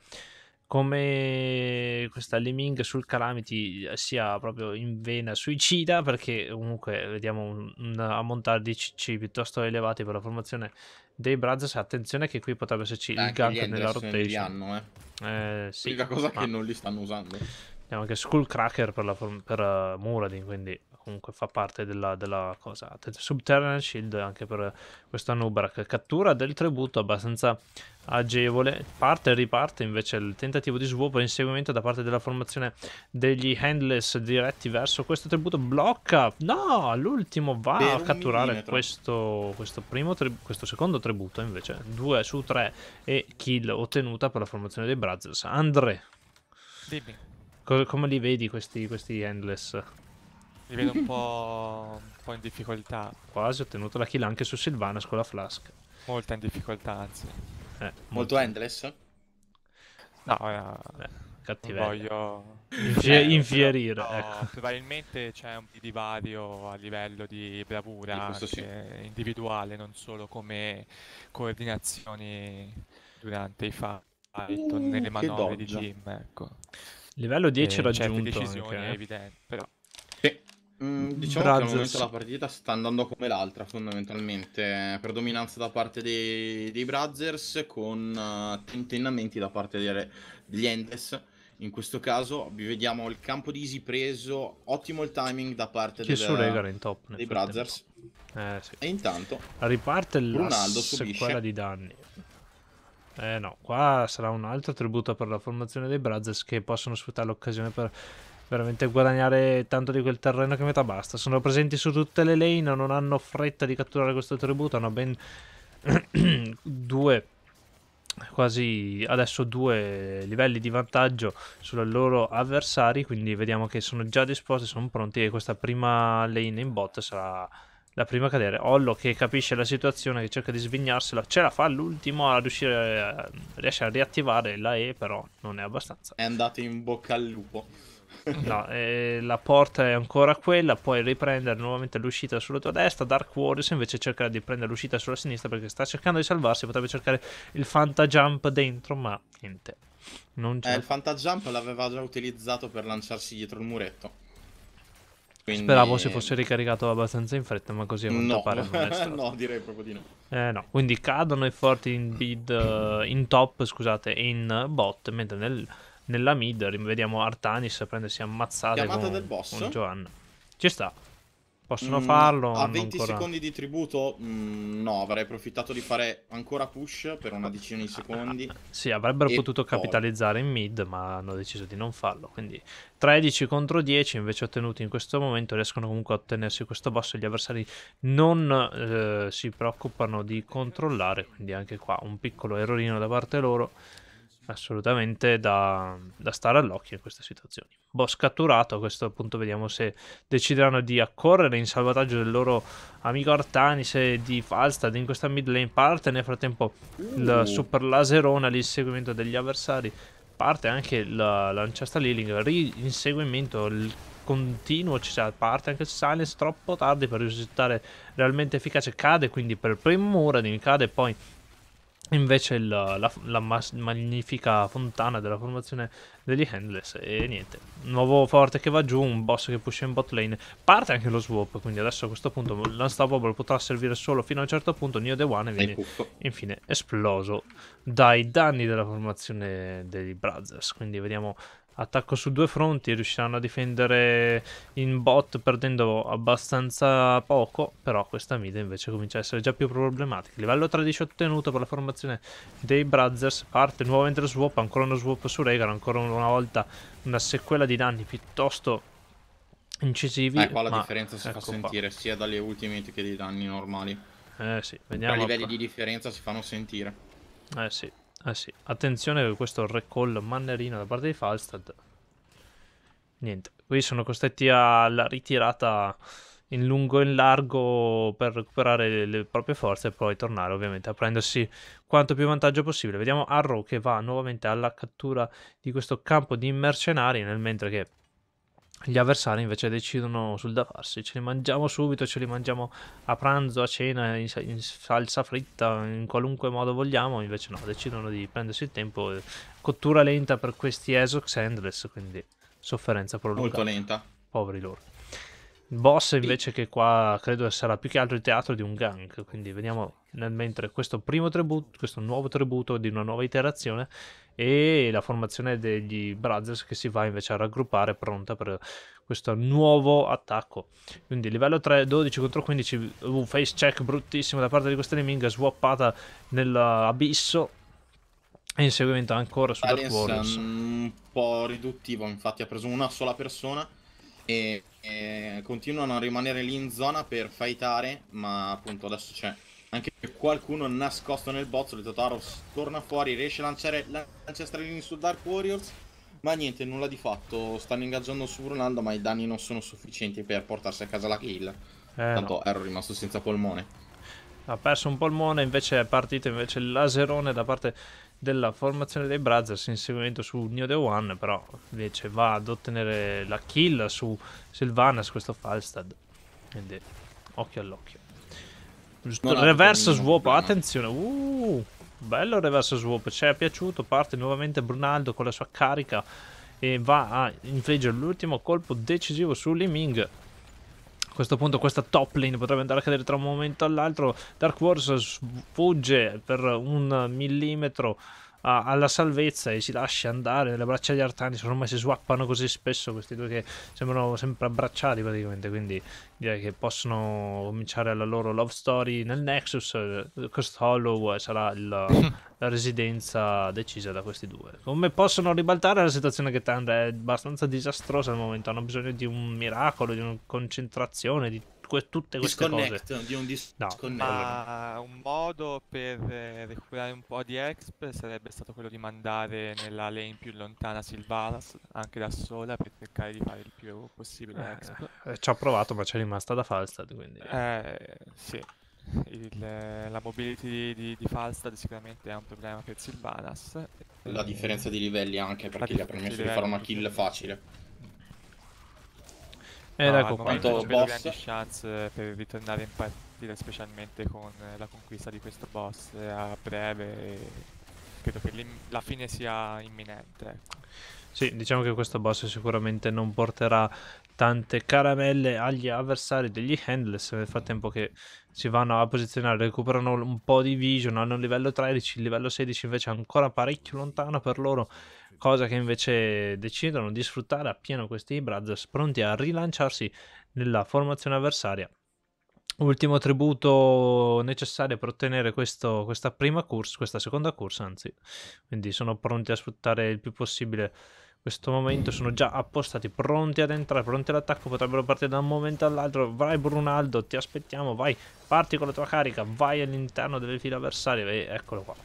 come questa Liming sul Calamity sia proprio in vena suicida perché comunque vediamo un, un ammontare di CC piuttosto elevati per la formazione dei Brothers, attenzione che qui potrebbe esserci eh, il gank nella rotation. Li hanno, eh. Eh, sì, L'unica cosa ma... che non li stanno usando. Abbiamo anche Skullcracker per, la, per uh, Muradin, quindi comunque fa parte della, della cosa. Subterranean Shield anche per questa Nubrak, cattura del tributo abbastanza agevole, parte e riparte invece il tentativo di svuopo e inseguimento da parte della formazione degli handless diretti verso questo tributo, blocca, no, l'ultimo va a catturare questo, questo, tri questo, secondo tributo invece, 2 su 3 e kill ottenuta per la formazione dei Brazzers. Andre, Dimmi. come li vedi questi, questi handless? Li vedo un po', un po', in difficoltà. Quasi ho ottenuto la kill anche su Silvanas con la flask. Molta in difficoltà, anzi. Eh, molto, molto endless? No, eh, eh cattiveria. Voglio infierire. No, ecco. Probabilmente c'è un divario a livello di bravura sì. individuale, non solo come coordinazioni durante i fight mm, nelle manovre di team. Ecco. Livello 10 e raggiunto. Certe decisioni, anche, eh? è evidente, però. Mm, diciamo Brazzers. che al momento la partita sta andando come l'altra fondamentalmente, predominanza da parte dei, dei Brazzers con uh, tentennamenti da parte delle, degli Endless In questo caso vi vediamo il campo di Easy preso, ottimo il timing da parte che del, in top, dei Brazzers. Eh, sì. E intanto riparte Ronaldo subisce di danni. Eh no, qua sarà un altro tributo per la formazione dei Brazzers che possono sfruttare l'occasione per veramente guadagnare tanto di quel terreno che metà basta. Sono presenti su tutte le lane, non hanno fretta di catturare questo tributo, hanno ben due quasi adesso due livelli di vantaggio sui loro avversari quindi vediamo che sono già disposti sono pronti e questa prima lane in bot sarà la prima a cadere Ollo che capisce la situazione che cerca di svignarsela ce la fa all'ultimo a riuscire a, riesce a riattivare la E però non è abbastanza è andato in bocca al lupo no, eh, la porta è ancora quella, puoi riprendere nuovamente l'uscita sulla tua destra, Dark Warriors invece cercherà di prendere l'uscita sulla sinistra perché sta cercando di salvarsi, potrebbe cercare il Fanta Jump dentro, ma niente. Non c'è. Eh, il Fanta Jump l'aveva già utilizzato per lanciarsi dietro il muretto. Quindi... Speravo si fosse ricaricato abbastanza in fretta, ma così a quanto no. pare non è stato. no, direi proprio di no. Eh, no. Quindi cadono i forti in, bid, eh, in top, scusate, in bot, mentre nel nella mid vediamo Artanis prendersi ammazzate Chiamata con, del boss. con Joanna. Ci sta. Possono mm, farlo. A 20 ancora... secondi di tributo? Mm, no, avrei approfittato di fare ancora push per una decina di secondi. sì, avrebbero potuto poi. capitalizzare in mid, ma hanno deciso di non farlo. Quindi 13 contro 10 invece ottenuti in questo momento riescono comunque a ottenersi questo boss. Gli avversari non eh, si preoccupano di controllare. Quindi anche qua un piccolo errorino da parte loro assolutamente da, da stare all'occhio in queste situazioni. Boh, scatturato a questo punto vediamo se decideranno di accorrere in salvataggio del loro amico Artanis e di Falstad in questa mid lane. Parte nel frattempo il uh. super laserone all'inseguimento degli avversari, parte anche la lanciasta Liling, rinseguimento, il continuo, cioè parte anche il silence troppo tardi per risultare realmente efficace, cade quindi per il primo muro, cade poi invece il, la, la mas- magnifica fontana della formazione degli Handless e niente, nuovo forte che va giù, un boss che pusha in bot lane, parte anche lo swap, quindi adesso a questo punto l'unstoppable potrà servire solo fino a un certo punto Neo The One e viene infine esploso dai danni della formazione degli Brothers, quindi vediamo attacco su due fronti, riusciranno a difendere in bot perdendo abbastanza poco, però questa mid invece comincia a essere già più problematica. Livello 13 ottenuto per la formazione dei Brothers, parte nuovamente lo swap, ancora uno swap su Regan ancora una volta una sequela di danni piuttosto incisivi. Eh, qua la differenza si ecco fa sentire qua. sia dalle ultimate che dai danni normali. Eh sì, vediamo. I livelli qua. di differenza si fanno sentire. Eh sì, eh sì, attenzione a questo recall mannerino da parte di Falstad. Niente, qui sono costretti alla ritirata in lungo e in largo per recuperare le proprie forze e poi tornare ovviamente a prendersi quanto più vantaggio possibile. Vediamo Arrow che va nuovamente alla cattura di questo campo di mercenari nel mentre che gli avversari invece decidono sul da farsi, ce li mangiamo subito, ce li mangiamo a pranzo, a cena, in, in salsa fritta, in qualunque modo vogliamo, invece no, decidono di prendersi il tempo. Eh, cottura lenta per questi Esox Endless, quindi sofferenza prolungata. Molto lenta. Poveri loro. Il boss invece che qua credo sarà più che altro il teatro di un gank, quindi vediamo nel mentre questo primo tributo, questo nuovo tributo di una nuova iterazione e la formazione degli Brothers che si va invece a raggruppare pronta per questo nuovo attacco. Quindi livello 3, 12 contro 15, un uh, face check bruttissimo da parte di questa Liminga, swappata nell'abisso e inseguimento ancora su Dark Warriors. un po' riduttivo, infatti ha preso una sola persona e, e, continuano a rimanere lì in zona per fightare, ma appunto adesso c'è anche qualcuno nascosto nel bozzo, di Totaros torna fuori, riesce a lanciare l'ancestralini su Dark Warriors, ma niente, nulla di fatto, stanno ingaggiando su Brunalda, ma i danni non sono sufficienti per portarsi a casa la kill, eh, tanto no. ero rimasto senza polmone. Ha perso un polmone, invece è partito invece il laserone da parte della formazione dei Brazzers in seguimento su Neo The One, però invece va ad ottenere la kill su Sylvanas, questo Falstad. Quindi occhio all'occhio. Giusto, Reverse swap, attenzione, uh, bello reverse swap, ci è piaciuto, parte nuovamente Brunaldo con la sua carica e va a infliggere l'ultimo colpo decisivo su Liming. A questo punto questa top lane potrebbe andare a cadere tra un momento all'altro. Dark Wars sfugge per un millimetro a, alla salvezza e si lascia andare. Le braccia di Artani sono ormai si swappano così spesso questi due che sembrano sempre abbracciati praticamente. Quindi direi che possono cominciare la loro love story nel Nexus. Cost Hollow sarà il, la residenza decisa da questi due. Come possono ribaltare la situazione che Tandra è abbastanza disastrosa al momento? Hanno bisogno di un miracolo, di una concentrazione, di que- tutte queste cose. Di un dis- no. Ma un modo per eh, recuperare un po' di exp sarebbe stato quello di mandare nella lane più lontana Silvanas anche da sola per cercare di fare il più possibile eh, exp. Eh, ci ho provato, ma c'è rimasta da Falstad, quindi. Eh, sì. Il, la mobility di, di, di, Falstad sicuramente è un problema per Silvanas. La differenza di livelli anche perché gli ha permesso di fare una kill facile. Ed ecco qua. Quanto boss? chance eh, per ritornare in partita, specialmente con eh, la conquista di questo boss eh, a breve. credo che la fine sia imminente. Ecco. Sì, diciamo che questo boss sicuramente non porterà tante caramelle agli avversari degli Handless nel frattempo che si vanno a posizionare, recuperano un po' di vision, hanno un livello 13, il livello 16 invece è ancora parecchio lontano per loro, cosa che invece decidono di sfruttare appieno questi Brazzers pronti a rilanciarsi nella formazione avversaria. Ultimo tributo necessario per ottenere questo, questa prima corsa, questa seconda corsa anzi, quindi sono pronti a sfruttare il più possibile questo momento sono già appostati, pronti ad entrare, pronti all'attacco, potrebbero partire da un momento all'altro. Vai Brunaldo, ti aspettiamo, vai, parti con la tua carica, vai all'interno delle file avversarie, eccolo qua.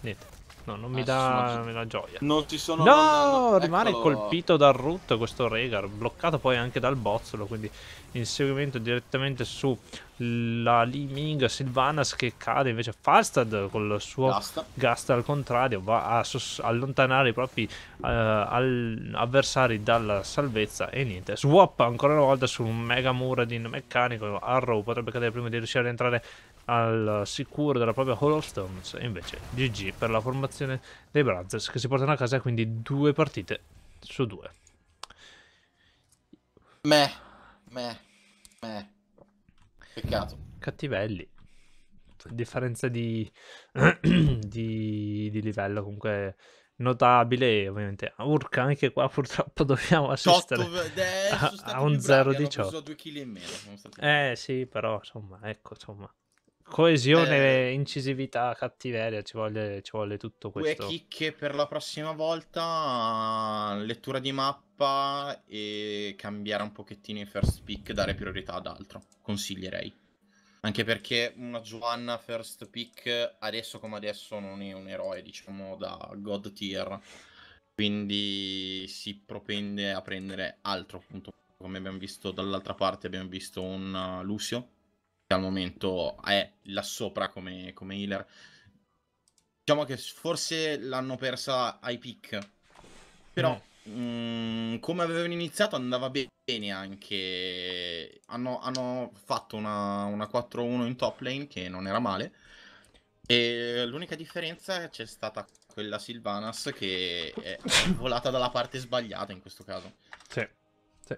Niente. No, non mi ah, dà, la gioia. Non ci sono. No, non, non... rimane Eccolo. colpito dal root questo Regar, bloccato poi anche dal bozzolo. Quindi inseguimento direttamente su la Li Ming Silvanas che cade invece Falstad il suo Gasta, al contrario va a allontanare i propri uh, avversari dalla salvezza e niente swap ancora una volta su un mega Muradin meccanico Arrow potrebbe cadere prima di riuscire ad entrare al sicuro della propria Hall of Stones e invece GG per la formazione dei Brothers che si portano a casa quindi due partite su due. Meh, meh, meh. Peccato. Cattivelli. Differenza di, di, di livello comunque notabile ovviamente Urca anche qua purtroppo dobbiamo assistere eh, a, a un 0 18 eh sì però insomma ecco insomma Coesione, eh, incisività, cattiveria, ci vuole, ci vuole tutto questo. Due chicche per la prossima volta, lettura di mappa e cambiare un pochettino i first pick, dare priorità ad altro, consiglierei. Anche perché una Giovanna first pick adesso come adesso non è un eroe, diciamo, da god tier. Quindi si propende a prendere altro, appunto, come abbiamo visto dall'altra parte, abbiamo visto un uh, Lucio al momento è là sopra come, come healer. Diciamo che forse l'hanno persa ai pick, però mm. mh, mm, come avevano iniziato andava bene anche. Hanno, hanno fatto una, una 4-1 in top lane che non era male. E l'unica differenza c'è stata quella Silvanas che è volata dalla parte sbagliata in questo caso. Sì, sì.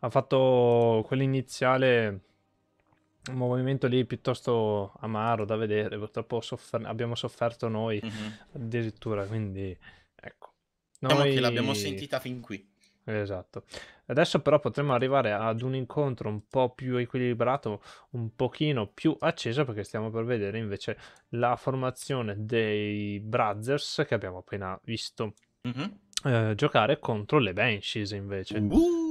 ha fatto quell'iniziale un movimento lì piuttosto amaro da vedere, purtroppo soffer- abbiamo sofferto noi mm-hmm. addirittura, quindi ecco. Noi... l'abbiamo sentita fin qui. Esatto. Adesso però potremmo arrivare ad un incontro un po' più equilibrato, un pochino più acceso perché stiamo per vedere invece la formazione dei Brothers che abbiamo appena visto mm-hmm. eh, giocare contro le Banshees invece. Uh-huh.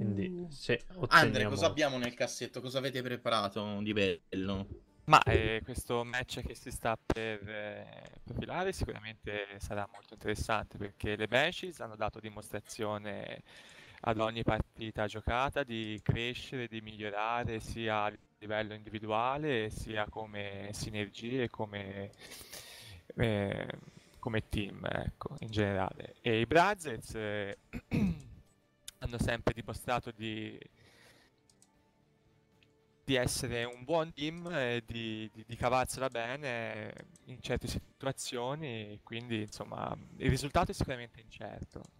Quindi, mm. se otteniamo... Andre, cosa abbiamo nel cassetto? Cosa avete preparato di bello? Ma eh, questo match che si sta per eh, profilare sicuramente sarà molto interessante perché le benches hanno dato dimostrazione ad ogni partita giocata di crescere, di migliorare sia a livello individuale sia come sinergie come, eh, come, team ecco, in generale. E i Brazzers eh, hanno sempre dimostrato di, di essere un buon team e di, di, di, cavarsela bene in certe situazioni, quindi insomma il risultato è sicuramente incerto.